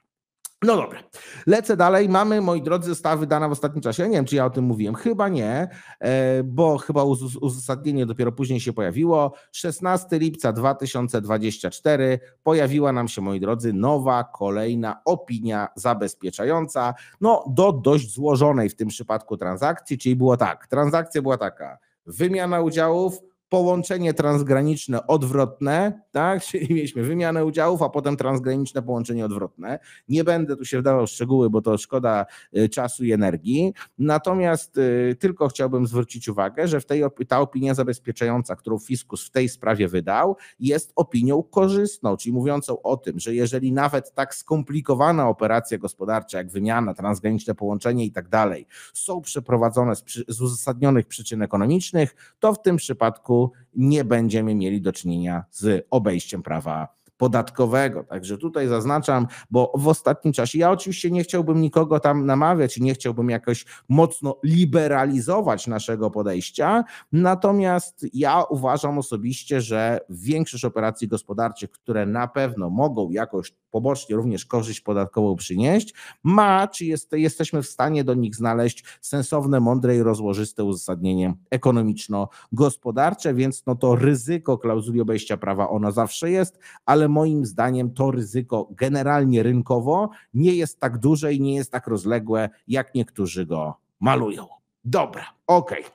No dobra, lecę dalej. Mamy, moi drodzy, została wydana w ostatnim czasie. Ja nie wiem, czy ja o tym mówiłem. Chyba nie, e, bo chyba uzasadnienie dopiero później się pojawiło. 16 lipca 2024 pojawiła nam się, moi drodzy, nowa, kolejna opinia zabezpieczająca, no do dość złożonej w tym przypadku transakcji, czyli było tak, transakcja była taka, wymiana udziałów, połączenie transgraniczne odwrotne, tak? [laughs] Czyli mieliśmy wymianę udziałów, a potem transgraniczne połączenie odwrotne. Nie będę tu się wdawał w szczegóły, bo to szkoda y, czasu i energii. Natomiast y, tylko chciałbym zwrócić uwagę, że w tej, ta opinia zabezpieczająca, którą Fiskus w tej sprawie wydał, jest opinią korzystną, czyli mówiącą o tym, że jeżeli nawet tak skomplikowana operacja gospodarcza, jak wymiana, transgraniczne połączenie i tak dalej, są przeprowadzone z, z uzasadnionych przyczyn ekonomicznych, to w tym przypadku nie będziemy mieli do czynienia z obejściem prawa podatkowego. Także tutaj zaznaczam, bo w ostatnim czasie ja oczywiście nie chciałbym nikogo tam namawiać i nie chciałbym jakoś mocno liberalizować naszego podejścia. Natomiast ja uważam osobiście, że większość operacji gospodarczych, które na pewno mogą jakoś pobocznie również korzyść podatkową przynieść, ma, czy jest, jesteśmy w stanie do nich znaleźć sensowne, mądre i rozłożyste uzasadnienie ekonomiczno-gospodarcze, więc no to ryzyko klauzuli obejścia prawa ono zawsze jest, ale moim zdaniem to ryzyko generalnie rynkowo nie jest tak duże i nie jest tak rozległe, jak niektórzy go malują. Dobra, okej. Okay.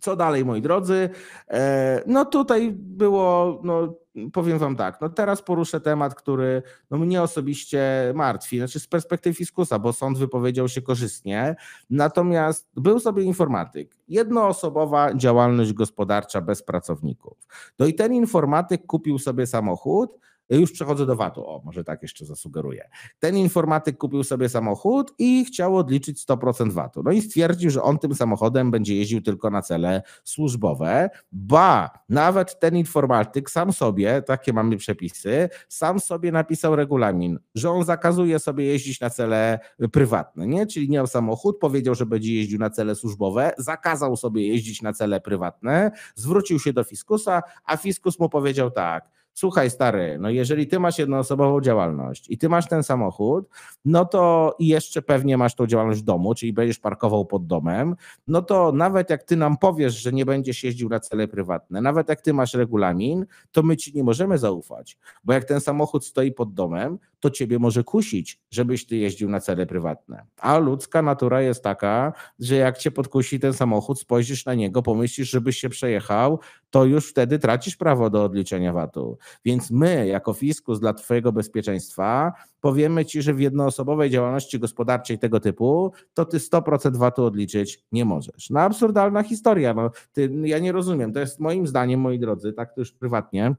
Co dalej, moi drodzy? E, no tutaj było, no, powiem Wam tak, no teraz poruszę temat, który no mnie osobiście martwi, znaczy z perspektywy fiskusa, bo sąd wypowiedział się korzystnie. Natomiast był sobie informatyk, jednoosobowa działalność gospodarcza bez pracowników. No i ten informatyk kupił sobie samochód, już przechodzę do VAT-u, o, może tak jeszcze zasugeruję. Ten informatyk kupił sobie samochód i chciał odliczyć 100% VAT-u. No i stwierdził, że on tym samochodem będzie jeździł tylko na cele służbowe. Ba, nawet ten informatyk sam sobie, takie mamy przepisy, sam sobie napisał regulamin, że on zakazuje sobie jeździć na cele prywatne, nie? Czyli miał samochód, powiedział, że będzie jeździł na cele służbowe, zakazał sobie jeździć na cele prywatne, zwrócił się do fiskusa, a fiskus mu powiedział tak, słuchaj stary, no jeżeli ty masz jednoosobową działalność i ty masz ten samochód, no to i jeszcze pewnie masz tą działalność w domu, czyli będziesz parkował pod domem, no to nawet jak ty nam powiesz, że nie będziesz jeździł na cele prywatne, nawet jak ty masz regulamin, to my ci nie możemy zaufać, bo jak ten samochód stoi pod domem, to ciebie może kusić, żebyś ty jeździł na cele prywatne. A ludzka natura jest taka, że jak cię podkusi ten samochód, spojrzysz na niego, pomyślisz, żebyś się przejechał, to już wtedy tracisz prawo do odliczenia VAT-u. Więc my, jako fiskus dla twojego bezpieczeństwa, powiemy ci, że w jednoosobowej działalności gospodarczej tego typu, to ty 100% VAT-u odliczyć nie możesz. No absurdalna historia, no, ty, ja nie rozumiem, to jest moim zdaniem, moi drodzy, tak to już prywatnie,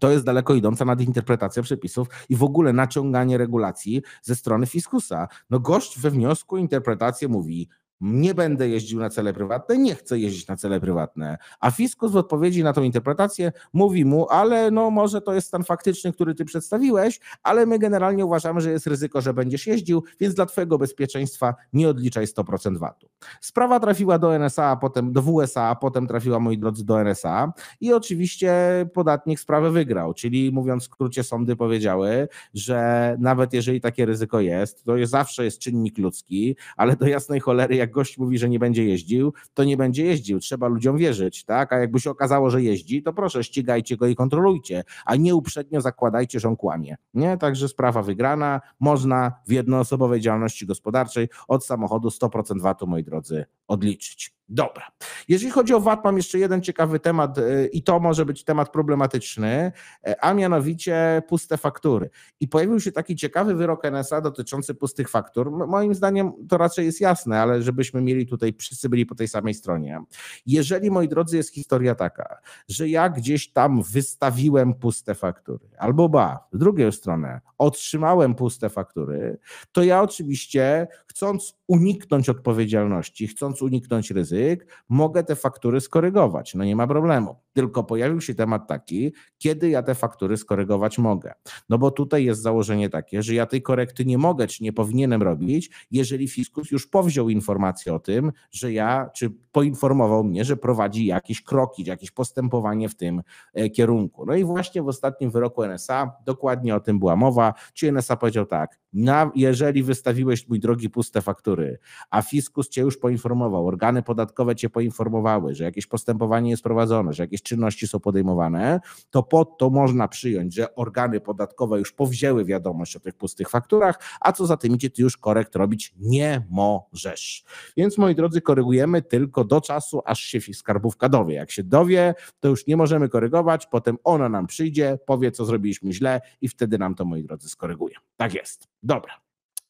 to jest daleko idąca nadinterpretacja przepisów i w ogóle naciąganie regulacji ze strony fiskusa. No gość we wniosku interpretację mówi, nie będę jeździł na cele prywatne, nie chcę jeździć na cele prywatne. A fiskus w odpowiedzi na tą interpretację mówi mu, ale no może to jest stan faktyczny, który ty przedstawiłeś, ale my generalnie uważamy, że jest ryzyko, że będziesz jeździł, więc dla twojego bezpieczeństwa nie odliczaj 100% VAT-u. Sprawa trafiła do NSA, a potem do WSA, a potem trafiła, moi drodzy, do NSA i oczywiście podatnik sprawę wygrał, czyli mówiąc w skrócie sądy powiedziały, że nawet jeżeli takie ryzyko jest, to zawsze jest czynnik ludzki, ale do jasnej cholery jak gość mówi, że nie będzie jeździł, to nie będzie jeździł, trzeba ludziom wierzyć, tak? A jakby się okazało, że jeździ, to proszę, ścigajcie go i kontrolujcie, a nie uprzednio zakładajcie, że on kłamie. Nie? Także sprawa wygrana, można w jednoosobowej działalności gospodarczej od samochodu 100% VAT-u, moi drodzy, odliczyć. Dobra. Jeżeli chodzi o VAT, mam jeszcze jeden ciekawy temat e, i to może być temat problematyczny, e, a mianowicie puste faktury. I pojawił się taki ciekawy wyrok NSA dotyczący pustych faktur. Moim zdaniem to raczej jest jasne, ale żebyśmy mieli tutaj, wszyscy byli po tej samej stronie. Jeżeli, moi drodzy, jest historia taka, że ja gdzieś tam wystawiłem puste faktury, albo ba, w drugą stronę, otrzymałem puste faktury, to ja oczywiście chcąc uniknąć odpowiedzialności, chcąc uniknąć ryzyka, mogę te faktury skorygować. No nie ma problemu. Tylko pojawił się temat taki, kiedy ja te faktury skorygować mogę. No bo tutaj jest założenie takie, że ja tej korekty nie mogę czy nie powinienem robić, jeżeli fiskus już powziął informację o tym, że ja, czy poinformował mnie, że prowadzi jakieś kroki, jakieś postępowanie w tym e, kierunku. No i właśnie w ostatnim wyroku NSA dokładnie o tym była mowa, czy NSA powiedział tak, na, jeżeli wystawiłeś, mój drogi, puste faktury, a fiskus cię już poinformował, organy podatkowe, podatkowe cię poinformowały, że jakieś postępowanie jest prowadzone, że jakieś czynności są podejmowane, to pod to można przyjąć, że organy podatkowe już powzięły wiadomość o tych pustych fakturach, a co za tym idzie, ty już korekt robić nie możesz. Więc moi drodzy, korygujemy tylko do czasu, aż się skarbówka dowie. Jak się dowie, to już nie możemy korygować, potem ona nam przyjdzie, powie, co zrobiliśmy źle i wtedy nam to, moi drodzy, skoryguje. Tak jest. Dobra.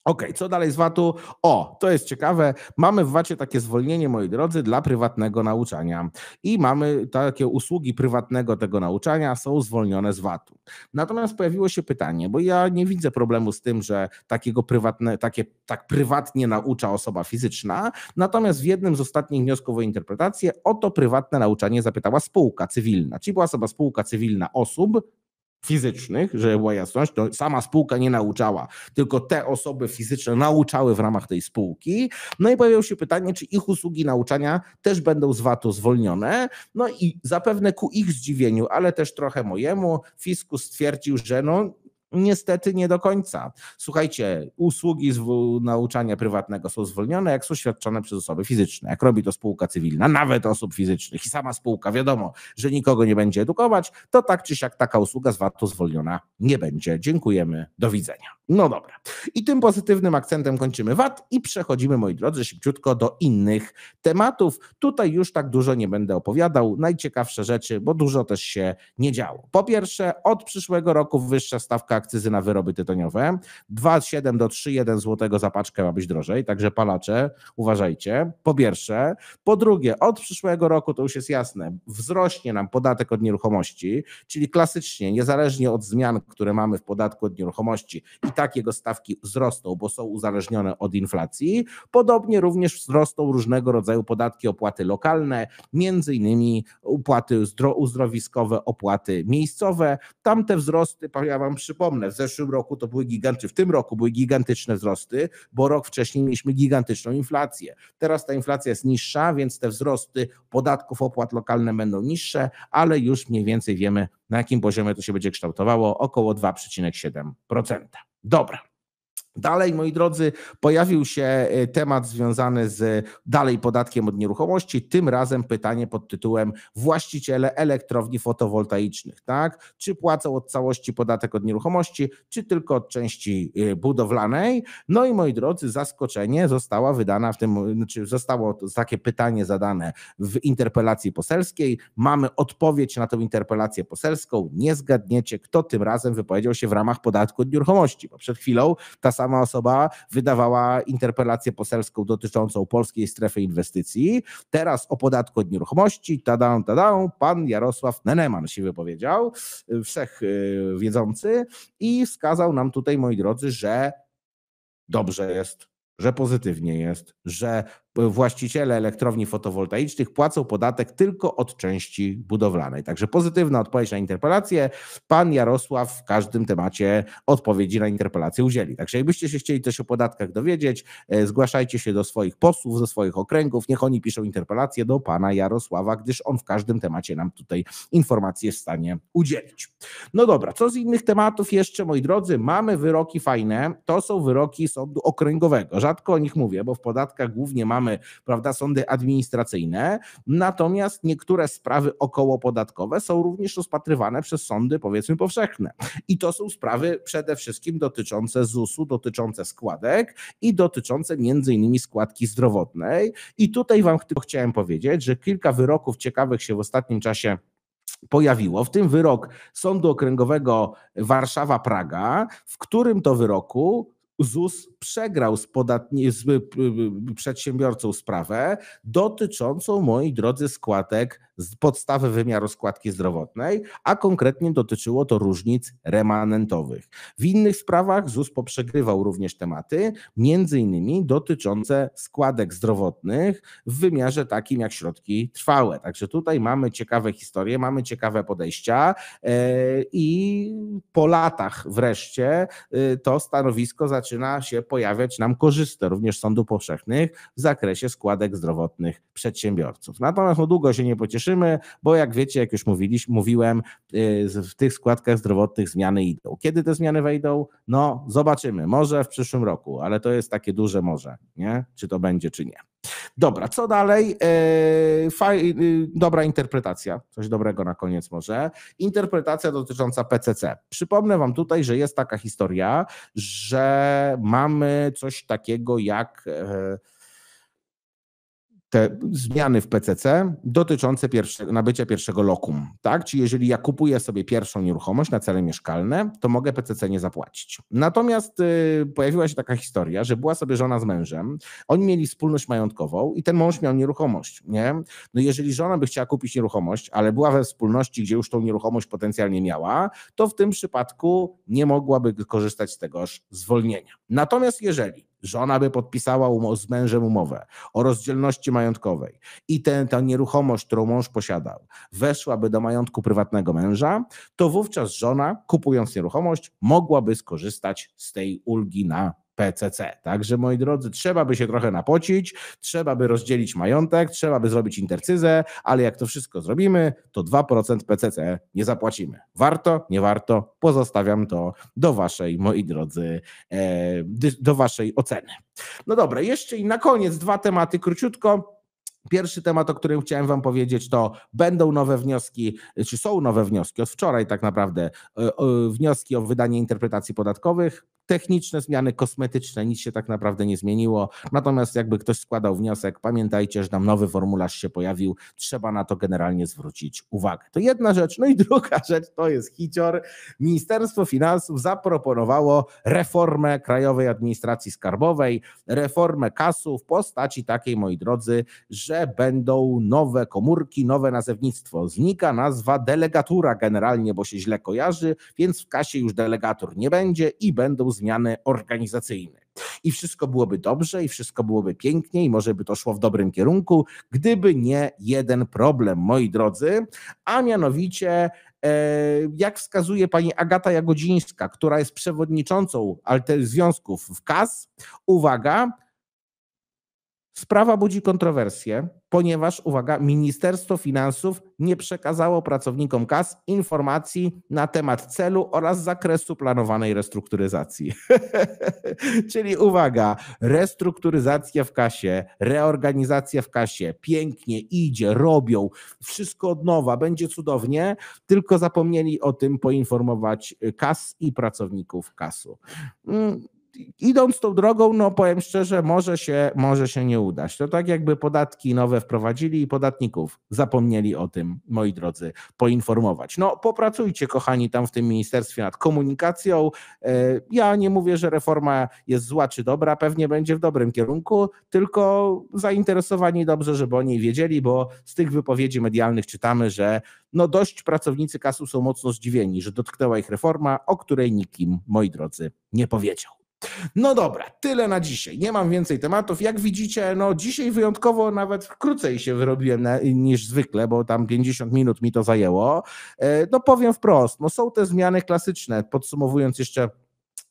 OK, co dalej z VAT-u? O, to jest ciekawe. Mamy w VAT-ie takie zwolnienie, moi drodzy, dla prywatnego nauczania. I mamy takie usługi prywatnego tego nauczania, są zwolnione z VAT-u. Natomiast pojawiło się pytanie, bo ja nie widzę problemu z tym, że takiego prywatne, takie, tak prywatnie naucza osoba fizyczna. Natomiast w jednym z ostatnich wniosków o interpretację o to prywatne nauczanie zapytała spółka cywilna. Czyli była osoba spółka cywilna osób, fizycznych, że była jasność, to sama spółka nie nauczała, tylko te osoby fizyczne nauczały w ramach tej spółki. No i pojawiło się pytanie, czy ich usługi nauczania też będą z VAT-u zwolnione. No i zapewne ku ich zdziwieniu, ale też trochę mojemu, fiskus stwierdził, że no Niestety nie do końca. Słuchajcie, usługi z nauczania prywatnego są zwolnione, jak są świadczone przez osoby fizyczne. Jak robi to spółka cywilna, nawet osób fizycznych i sama spółka, wiadomo, że nikogo nie będzie edukować, to tak czy siak taka usługa z VAT-u zwolniona nie będzie. Dziękujemy, do widzenia. No dobra. I tym pozytywnym akcentem kończymy VAT i przechodzimy, moi drodzy, szybciutko do innych tematów. Tutaj już tak dużo nie będę opowiadał. Najciekawsze rzeczy, bo dużo też się nie działo. Po pierwsze, od przyszłego roku wyższa stawka akcyzy na wyroby tytoniowe. 2,7 do 3,1 zł za paczkę ma być drożej, także palacze, uważajcie. Po pierwsze. Po drugie, od przyszłego roku, to już jest jasne, wzrośnie nam podatek od nieruchomości, czyli klasycznie, niezależnie od zmian, które mamy w podatku od nieruchomości, i tak jego stawki wzrosną, bo są uzależnione od inflacji. Podobnie również wzrosną różnego rodzaju podatki, opłaty lokalne, między innymi opłaty uzdrowiskowe, opłaty miejscowe. Tamte wzrosty, ja Wam przypomnę, w zeszłym roku to były giganty, w tym roku były gigantyczne wzrosty, bo rok wcześniej mieliśmy gigantyczną inflację. Teraz ta inflacja jest niższa, więc te wzrosty podatków, opłat lokalne będą niższe, ale już mniej więcej wiemy, na jakim poziomie to się będzie kształtowało około 2,7%. Dobra. Dalej, moi drodzy, pojawił się e, temat związany z dalej podatkiem od nieruchomości, tym razem pytanie pod tytułem właściciele elektrowni fotowoltaicznych, tak? Czy płacą od całości podatek od nieruchomości, czy tylko od części e, budowlanej? No i moi drodzy, zaskoczenie została wydana w tym, znaczy zostało takie pytanie zadane w interpelacji poselskiej. Mamy odpowiedź na tą interpelację poselską. Nie zgadniecie, kto tym razem wypowiedział się w ramach podatku od nieruchomości, bo przed chwilą ta sama sama osoba wydawała interpelację poselską dotyczącą polskiej strefy inwestycji. Teraz o podatku od nieruchomości, tada tada, pan Jarosław Neneman się wypowiedział, y, wszech y, wiedzący i wskazał nam tutaj, moi drodzy, że dobrze jest, że pozytywnie jest, że E, właściciele elektrowni fotowoltaicznych płacą podatek tylko od części budowlanej. Także pozytywna odpowiedź na interpelację. Pan Jarosław w każdym temacie odpowiedzi na interpelację udzieli. Także jakbyście się chcieli coś o podatkach dowiedzieć, e, zgłaszajcie się do swoich posłów, ze swoich okręgów. Niech oni piszą interpelację do pana Jarosława, gdyż on w każdym temacie nam tutaj informacje jest w stanie udzielić. No dobra, co z innych tematów jeszcze, moi drodzy? Mamy wyroki fajne. To są wyroki sądu okręgowego. Rzadko o nich mówię, bo w podatkach głównie mamy mamy, prawda, sądy administracyjne, natomiast niektóre sprawy okołopodatkowe są również rozpatrywane przez sądy, powiedzmy, powszechne. I to są sprawy przede wszystkim dotyczące ZUS-u, dotyczące składek i dotyczące między innymi składki zdrowotnej. I tutaj Wam tylko chciałem powiedzieć, że kilka wyroków ciekawych się w ostatnim czasie pojawiło, w tym wyrok Sądu Okręgowego Warszawa-Praga, w którym to wyroku ZUS przegrał z, podatni, z y, y, przedsiębiorcą sprawę dotyczącą, moi drodzy, składek, podstawy wymiaru składki zdrowotnej, a konkretnie dotyczyło to różnic remanentowych. W innych sprawach ZUS poprzegrywał również tematy, między innymi dotyczące składek zdrowotnych w wymiarze takim jak środki trwałe. Także tutaj mamy ciekawe historie, mamy ciekawe podejścia e, i po latach wreszcie y, to stanowisko zaczyna zaczyna się pojawiać nam korzystne również sądu powszechnych w zakresie składek zdrowotnych przedsiębiorców. Natomiast no długo się nie pocieszymy, bo jak wiecie, jak już mówiliśmy, mówiłem, y, w tych składkach zdrowotnych zmiany idą. Kiedy te zmiany wejdą? No zobaczymy, może w przyszłym roku, ale to jest takie duże może, nie? Czy to będzie, czy nie. Dobra, co dalej? E, faj... E, dobra interpretacja, coś dobrego na koniec może. Interpretacja dotycząca PCC. Przypomnę Wam tutaj, że jest taka historia, że mamy coś takiego jak e, te zmiany w PCC dotyczące pierwsze, nabycia pierwszego lokum. Tak? Czyli jeżeli ja kupuję sobie pierwszą nieruchomość na cele mieszkalne, to mogę PCC nie zapłacić. Natomiast y, pojawiła się taka historia, że była sobie żona z mężem, oni mieli wspólność majątkową i ten mąż miał nieruchomość. Nie? No jeżeli żona by chciała kupić nieruchomość, ale była we wspólności, gdzie już tą nieruchomość potencjalnie miała, to w tym przypadku nie mogłaby korzystać z tegoż zwolnienia. Natomiast jeżeli Żona by podpisała z mężem umowę o rozdzielności majątkowej i tę ta nieruchomość, którą mąż posiadał, weszłaby do majątku prywatnego męża, to wówczas żona, kupując nieruchomość, mogłaby skorzystać z tej ulgi na PCC. Także moi drodzy, trzeba by się trochę napocić, trzeba by rozdzielić majątek, trzeba by zrobić intercyzę, ale jak to wszystko zrobimy, to 2% PCC nie zapłacimy. Warto, nie warto, pozostawiam to do waszej, moi drodzy, e, do waszej oceny. No dobra, jeszcze i na koniec dwa tematy króciutko. Pierwszy temat, o którym chciałem Wam powiedzieć, to będą nowe wnioski, czy są nowe wnioski od wczoraj, tak naprawdę, e, wnioski o wydanie interpretacji podatkowych. Techniczne zmiany, kosmetyczne, nic się tak naprawdę nie zmieniło. Natomiast, jakby ktoś składał wniosek, pamiętajcie, że tam nowy formularz się pojawił, trzeba na to generalnie zwrócić uwagę. To jedna rzecz. No i druga rzecz to jest hicior. Ministerstwo Finansów zaproponowało reformę Krajowej Administracji Skarbowej, reformę kasu w postaci takiej, moi drodzy, że że będą nowe komórki, nowe nazewnictwo. Znika nazwa delegatura generalnie, bo się źle kojarzy, więc w kasie już delegatur nie będzie i będą zmiany organizacyjne. I wszystko byłoby dobrze, i wszystko byłoby pięknie, i może by to szło w dobrym kierunku, gdyby nie jeden problem, moi drodzy, a mianowicie e, jak wskazuje pani Agata Jagodzińska, która jest przewodniczącą związków w KAS, uwaga, Sprawa budzi kontrowersje, ponieważ, uwaga, Ministerstwo Finansów nie przekazało pracownikom KAS informacji na temat celu oraz zakresu planowanej restrukturyzacji. [laughs] Czyli uwaga, restrukturyzacja w kasie, reorganizacja w kasie, pięknie idzie, robią, wszystko od nowa, będzie cudownie, tylko zapomnieli o tym poinformować y, KAS i pracowników KASu. Mm, idąc tą drogą, no powiem szczerze, może się, może się nie udać. To tak jakby podatki nowe wprowadzili i podatników zapomnieli o tym, moi drodzy, poinformować. No popracujcie, kochani, tam w tym ministerstwie nad komunikacją. E, ja nie mówię, że reforma jest zła czy dobra, pewnie będzie w dobrym kierunku, tylko zainteresowani dobrze, żeby o niej wiedzieli, bo z tych wypowiedzi medialnych czytamy, że no dość pracownicy kasu są mocno zdziwieni, że dotknęła ich reforma, o której nikim, moi drodzy, nie powiedział. No dobra, tyle na dzisiaj. Nie mam więcej tematów. Jak widzicie, no dzisiaj wyjątkowo nawet krócej się wyrobiłem na, niż zwykle, bo tam 50 minut mi to zajęło. E, no powiem wprost, no są te zmiany klasyczne. Podsumowując jeszcze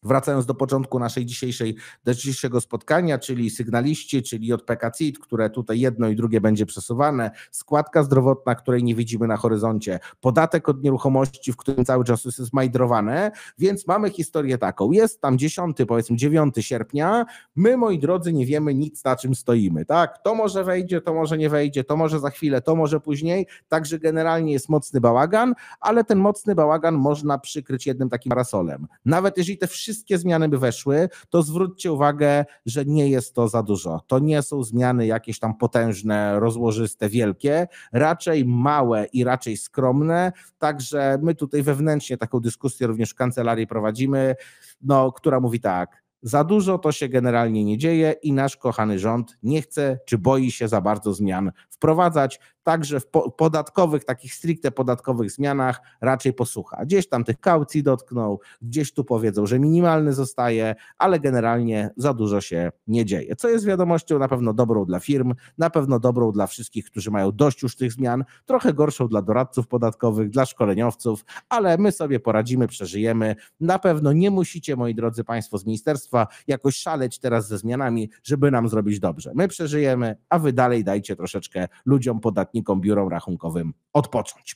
Wracając do początku naszej dzisiejszej, do dzisiejszego spotkania, czyli sygnaliści, czyli JPK CIT, które tutaj jedno i drugie będzie przesuwane, składka zdrowotna, której nie widzimy na horyzoncie, podatek od nieruchomości, w którym cały czas jest majdrowane, więc mamy historię taką. Jest tam 10, powiedzmy 9 sierpnia, my moi drodzy nie wiemy nic na czym stoimy, tak? To może wejdzie, to może nie wejdzie, to może za chwilę, to może później, także generalnie jest mocny bałagan, ale ten mocny bałagan można przykryć jednym takim parasolem. Nawet jeżeli te wszystkie wszystkie zmiany by weszły, to zwróćcie uwagę, że nie jest to za dużo. To nie są zmiany jakieś tam potężne, rozłożyste, wielkie, raczej małe i raczej skromne. Także my tutaj wewnętrznie taką dyskusję również w kancelarii prowadzimy, no, która mówi tak. Za dużo to się generalnie nie dzieje i nasz kochany rząd nie chce czy boi się za bardzo zmian wprowadzać także w podatkowych, takich stricte podatkowych zmianach raczej posłucha. Gdzieś tam tych kaucji dotknął, gdzieś tu powiedzą, że minimalny zostaje, ale generalnie za dużo się nie dzieje. Co jest wiadomością na pewno dobrą dla firm, na pewno dobrą dla wszystkich, którzy mają dość już tych zmian, trochę gorszą dla doradców podatkowych, dla szkoleniowców, ale my sobie poradzimy, przeżyjemy. Na pewno nie musicie, moi drodzy Państwo z ministerstwa, jakoś szaleć teraz ze zmianami, żeby nam zrobić dobrze. My przeżyjemy, a wy dalej dajcie troszeczkę ludziom podatnikom płatnikom, biurom rachunkowym odpocząć.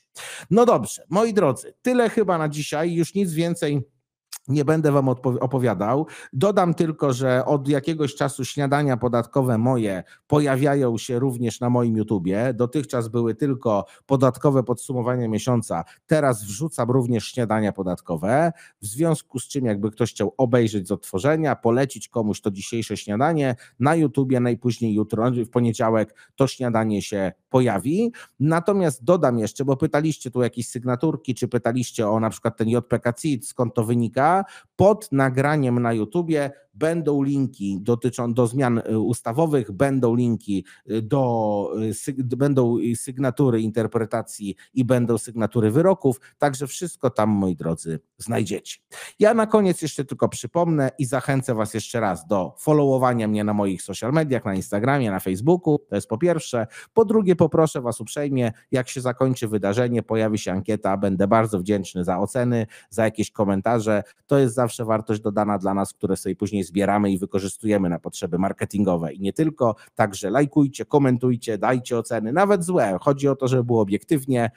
No dobrze, moi drodzy, tyle chyba na dzisiaj, już nic więcej. Nie będę Wam opowiadał. Dodam tylko, że od jakiegoś czasu śniadania podatkowe moje pojawiają się również na moim YouTubie. Dotychczas były tylko podatkowe podsumowania miesiąca. Teraz wrzucam również śniadania podatkowe. W związku z czym, jakby ktoś chciał obejrzeć z otworzenia, polecić komuś to dzisiejsze śniadanie na YouTubie, najpóźniej jutro, znaczy w poniedziałek, to śniadanie się pojawi. Natomiast dodam jeszcze, bo pytaliście tu jakieś sygnaturki, czy pytaliście o na przykład ten JPK CIT, skąd to wynika. Pod nagraniem na YouTubie Będą linki dotyczące do zmian y, ustawowych, będą linki y, do, y, będą sygnatury interpretacji i będą sygnatury wyroków, także wszystko tam, moi drodzy, znajdziecie. Ja na koniec jeszcze tylko przypomnę i zachęcę Was jeszcze raz do followowania mnie na moich social mediach, na Instagramie, na Facebooku, to jest po pierwsze. Po drugie, poproszę Was uprzejmie, jak się zakończy wydarzenie, pojawi się ankieta, będę bardzo wdzięczny za oceny, za jakieś komentarze. To jest zawsze wartość dodana dla nas, które sobie później zbieramy i wykorzystujemy na potrzeby marketingowe i nie tylko. Także lajkujcie, komentujcie, dajcie oceny, nawet złe. Chodzi o to, żeby było obiektywnie.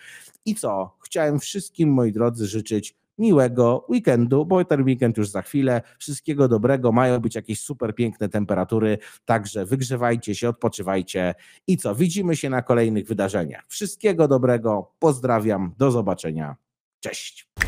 I co? Chciałem wszystkim, moi drodzy, życzyć miłego weekendu, bo ten weekend już za chwilę. Wszystkiego dobrego, mają być jakieś super piękne temperatury, także wygrzewajcie się, odpoczywajcie i co? Widzimy się na kolejnych wydarzeniach. Wszystkiego dobrego, pozdrawiam, do zobaczenia. Cześć.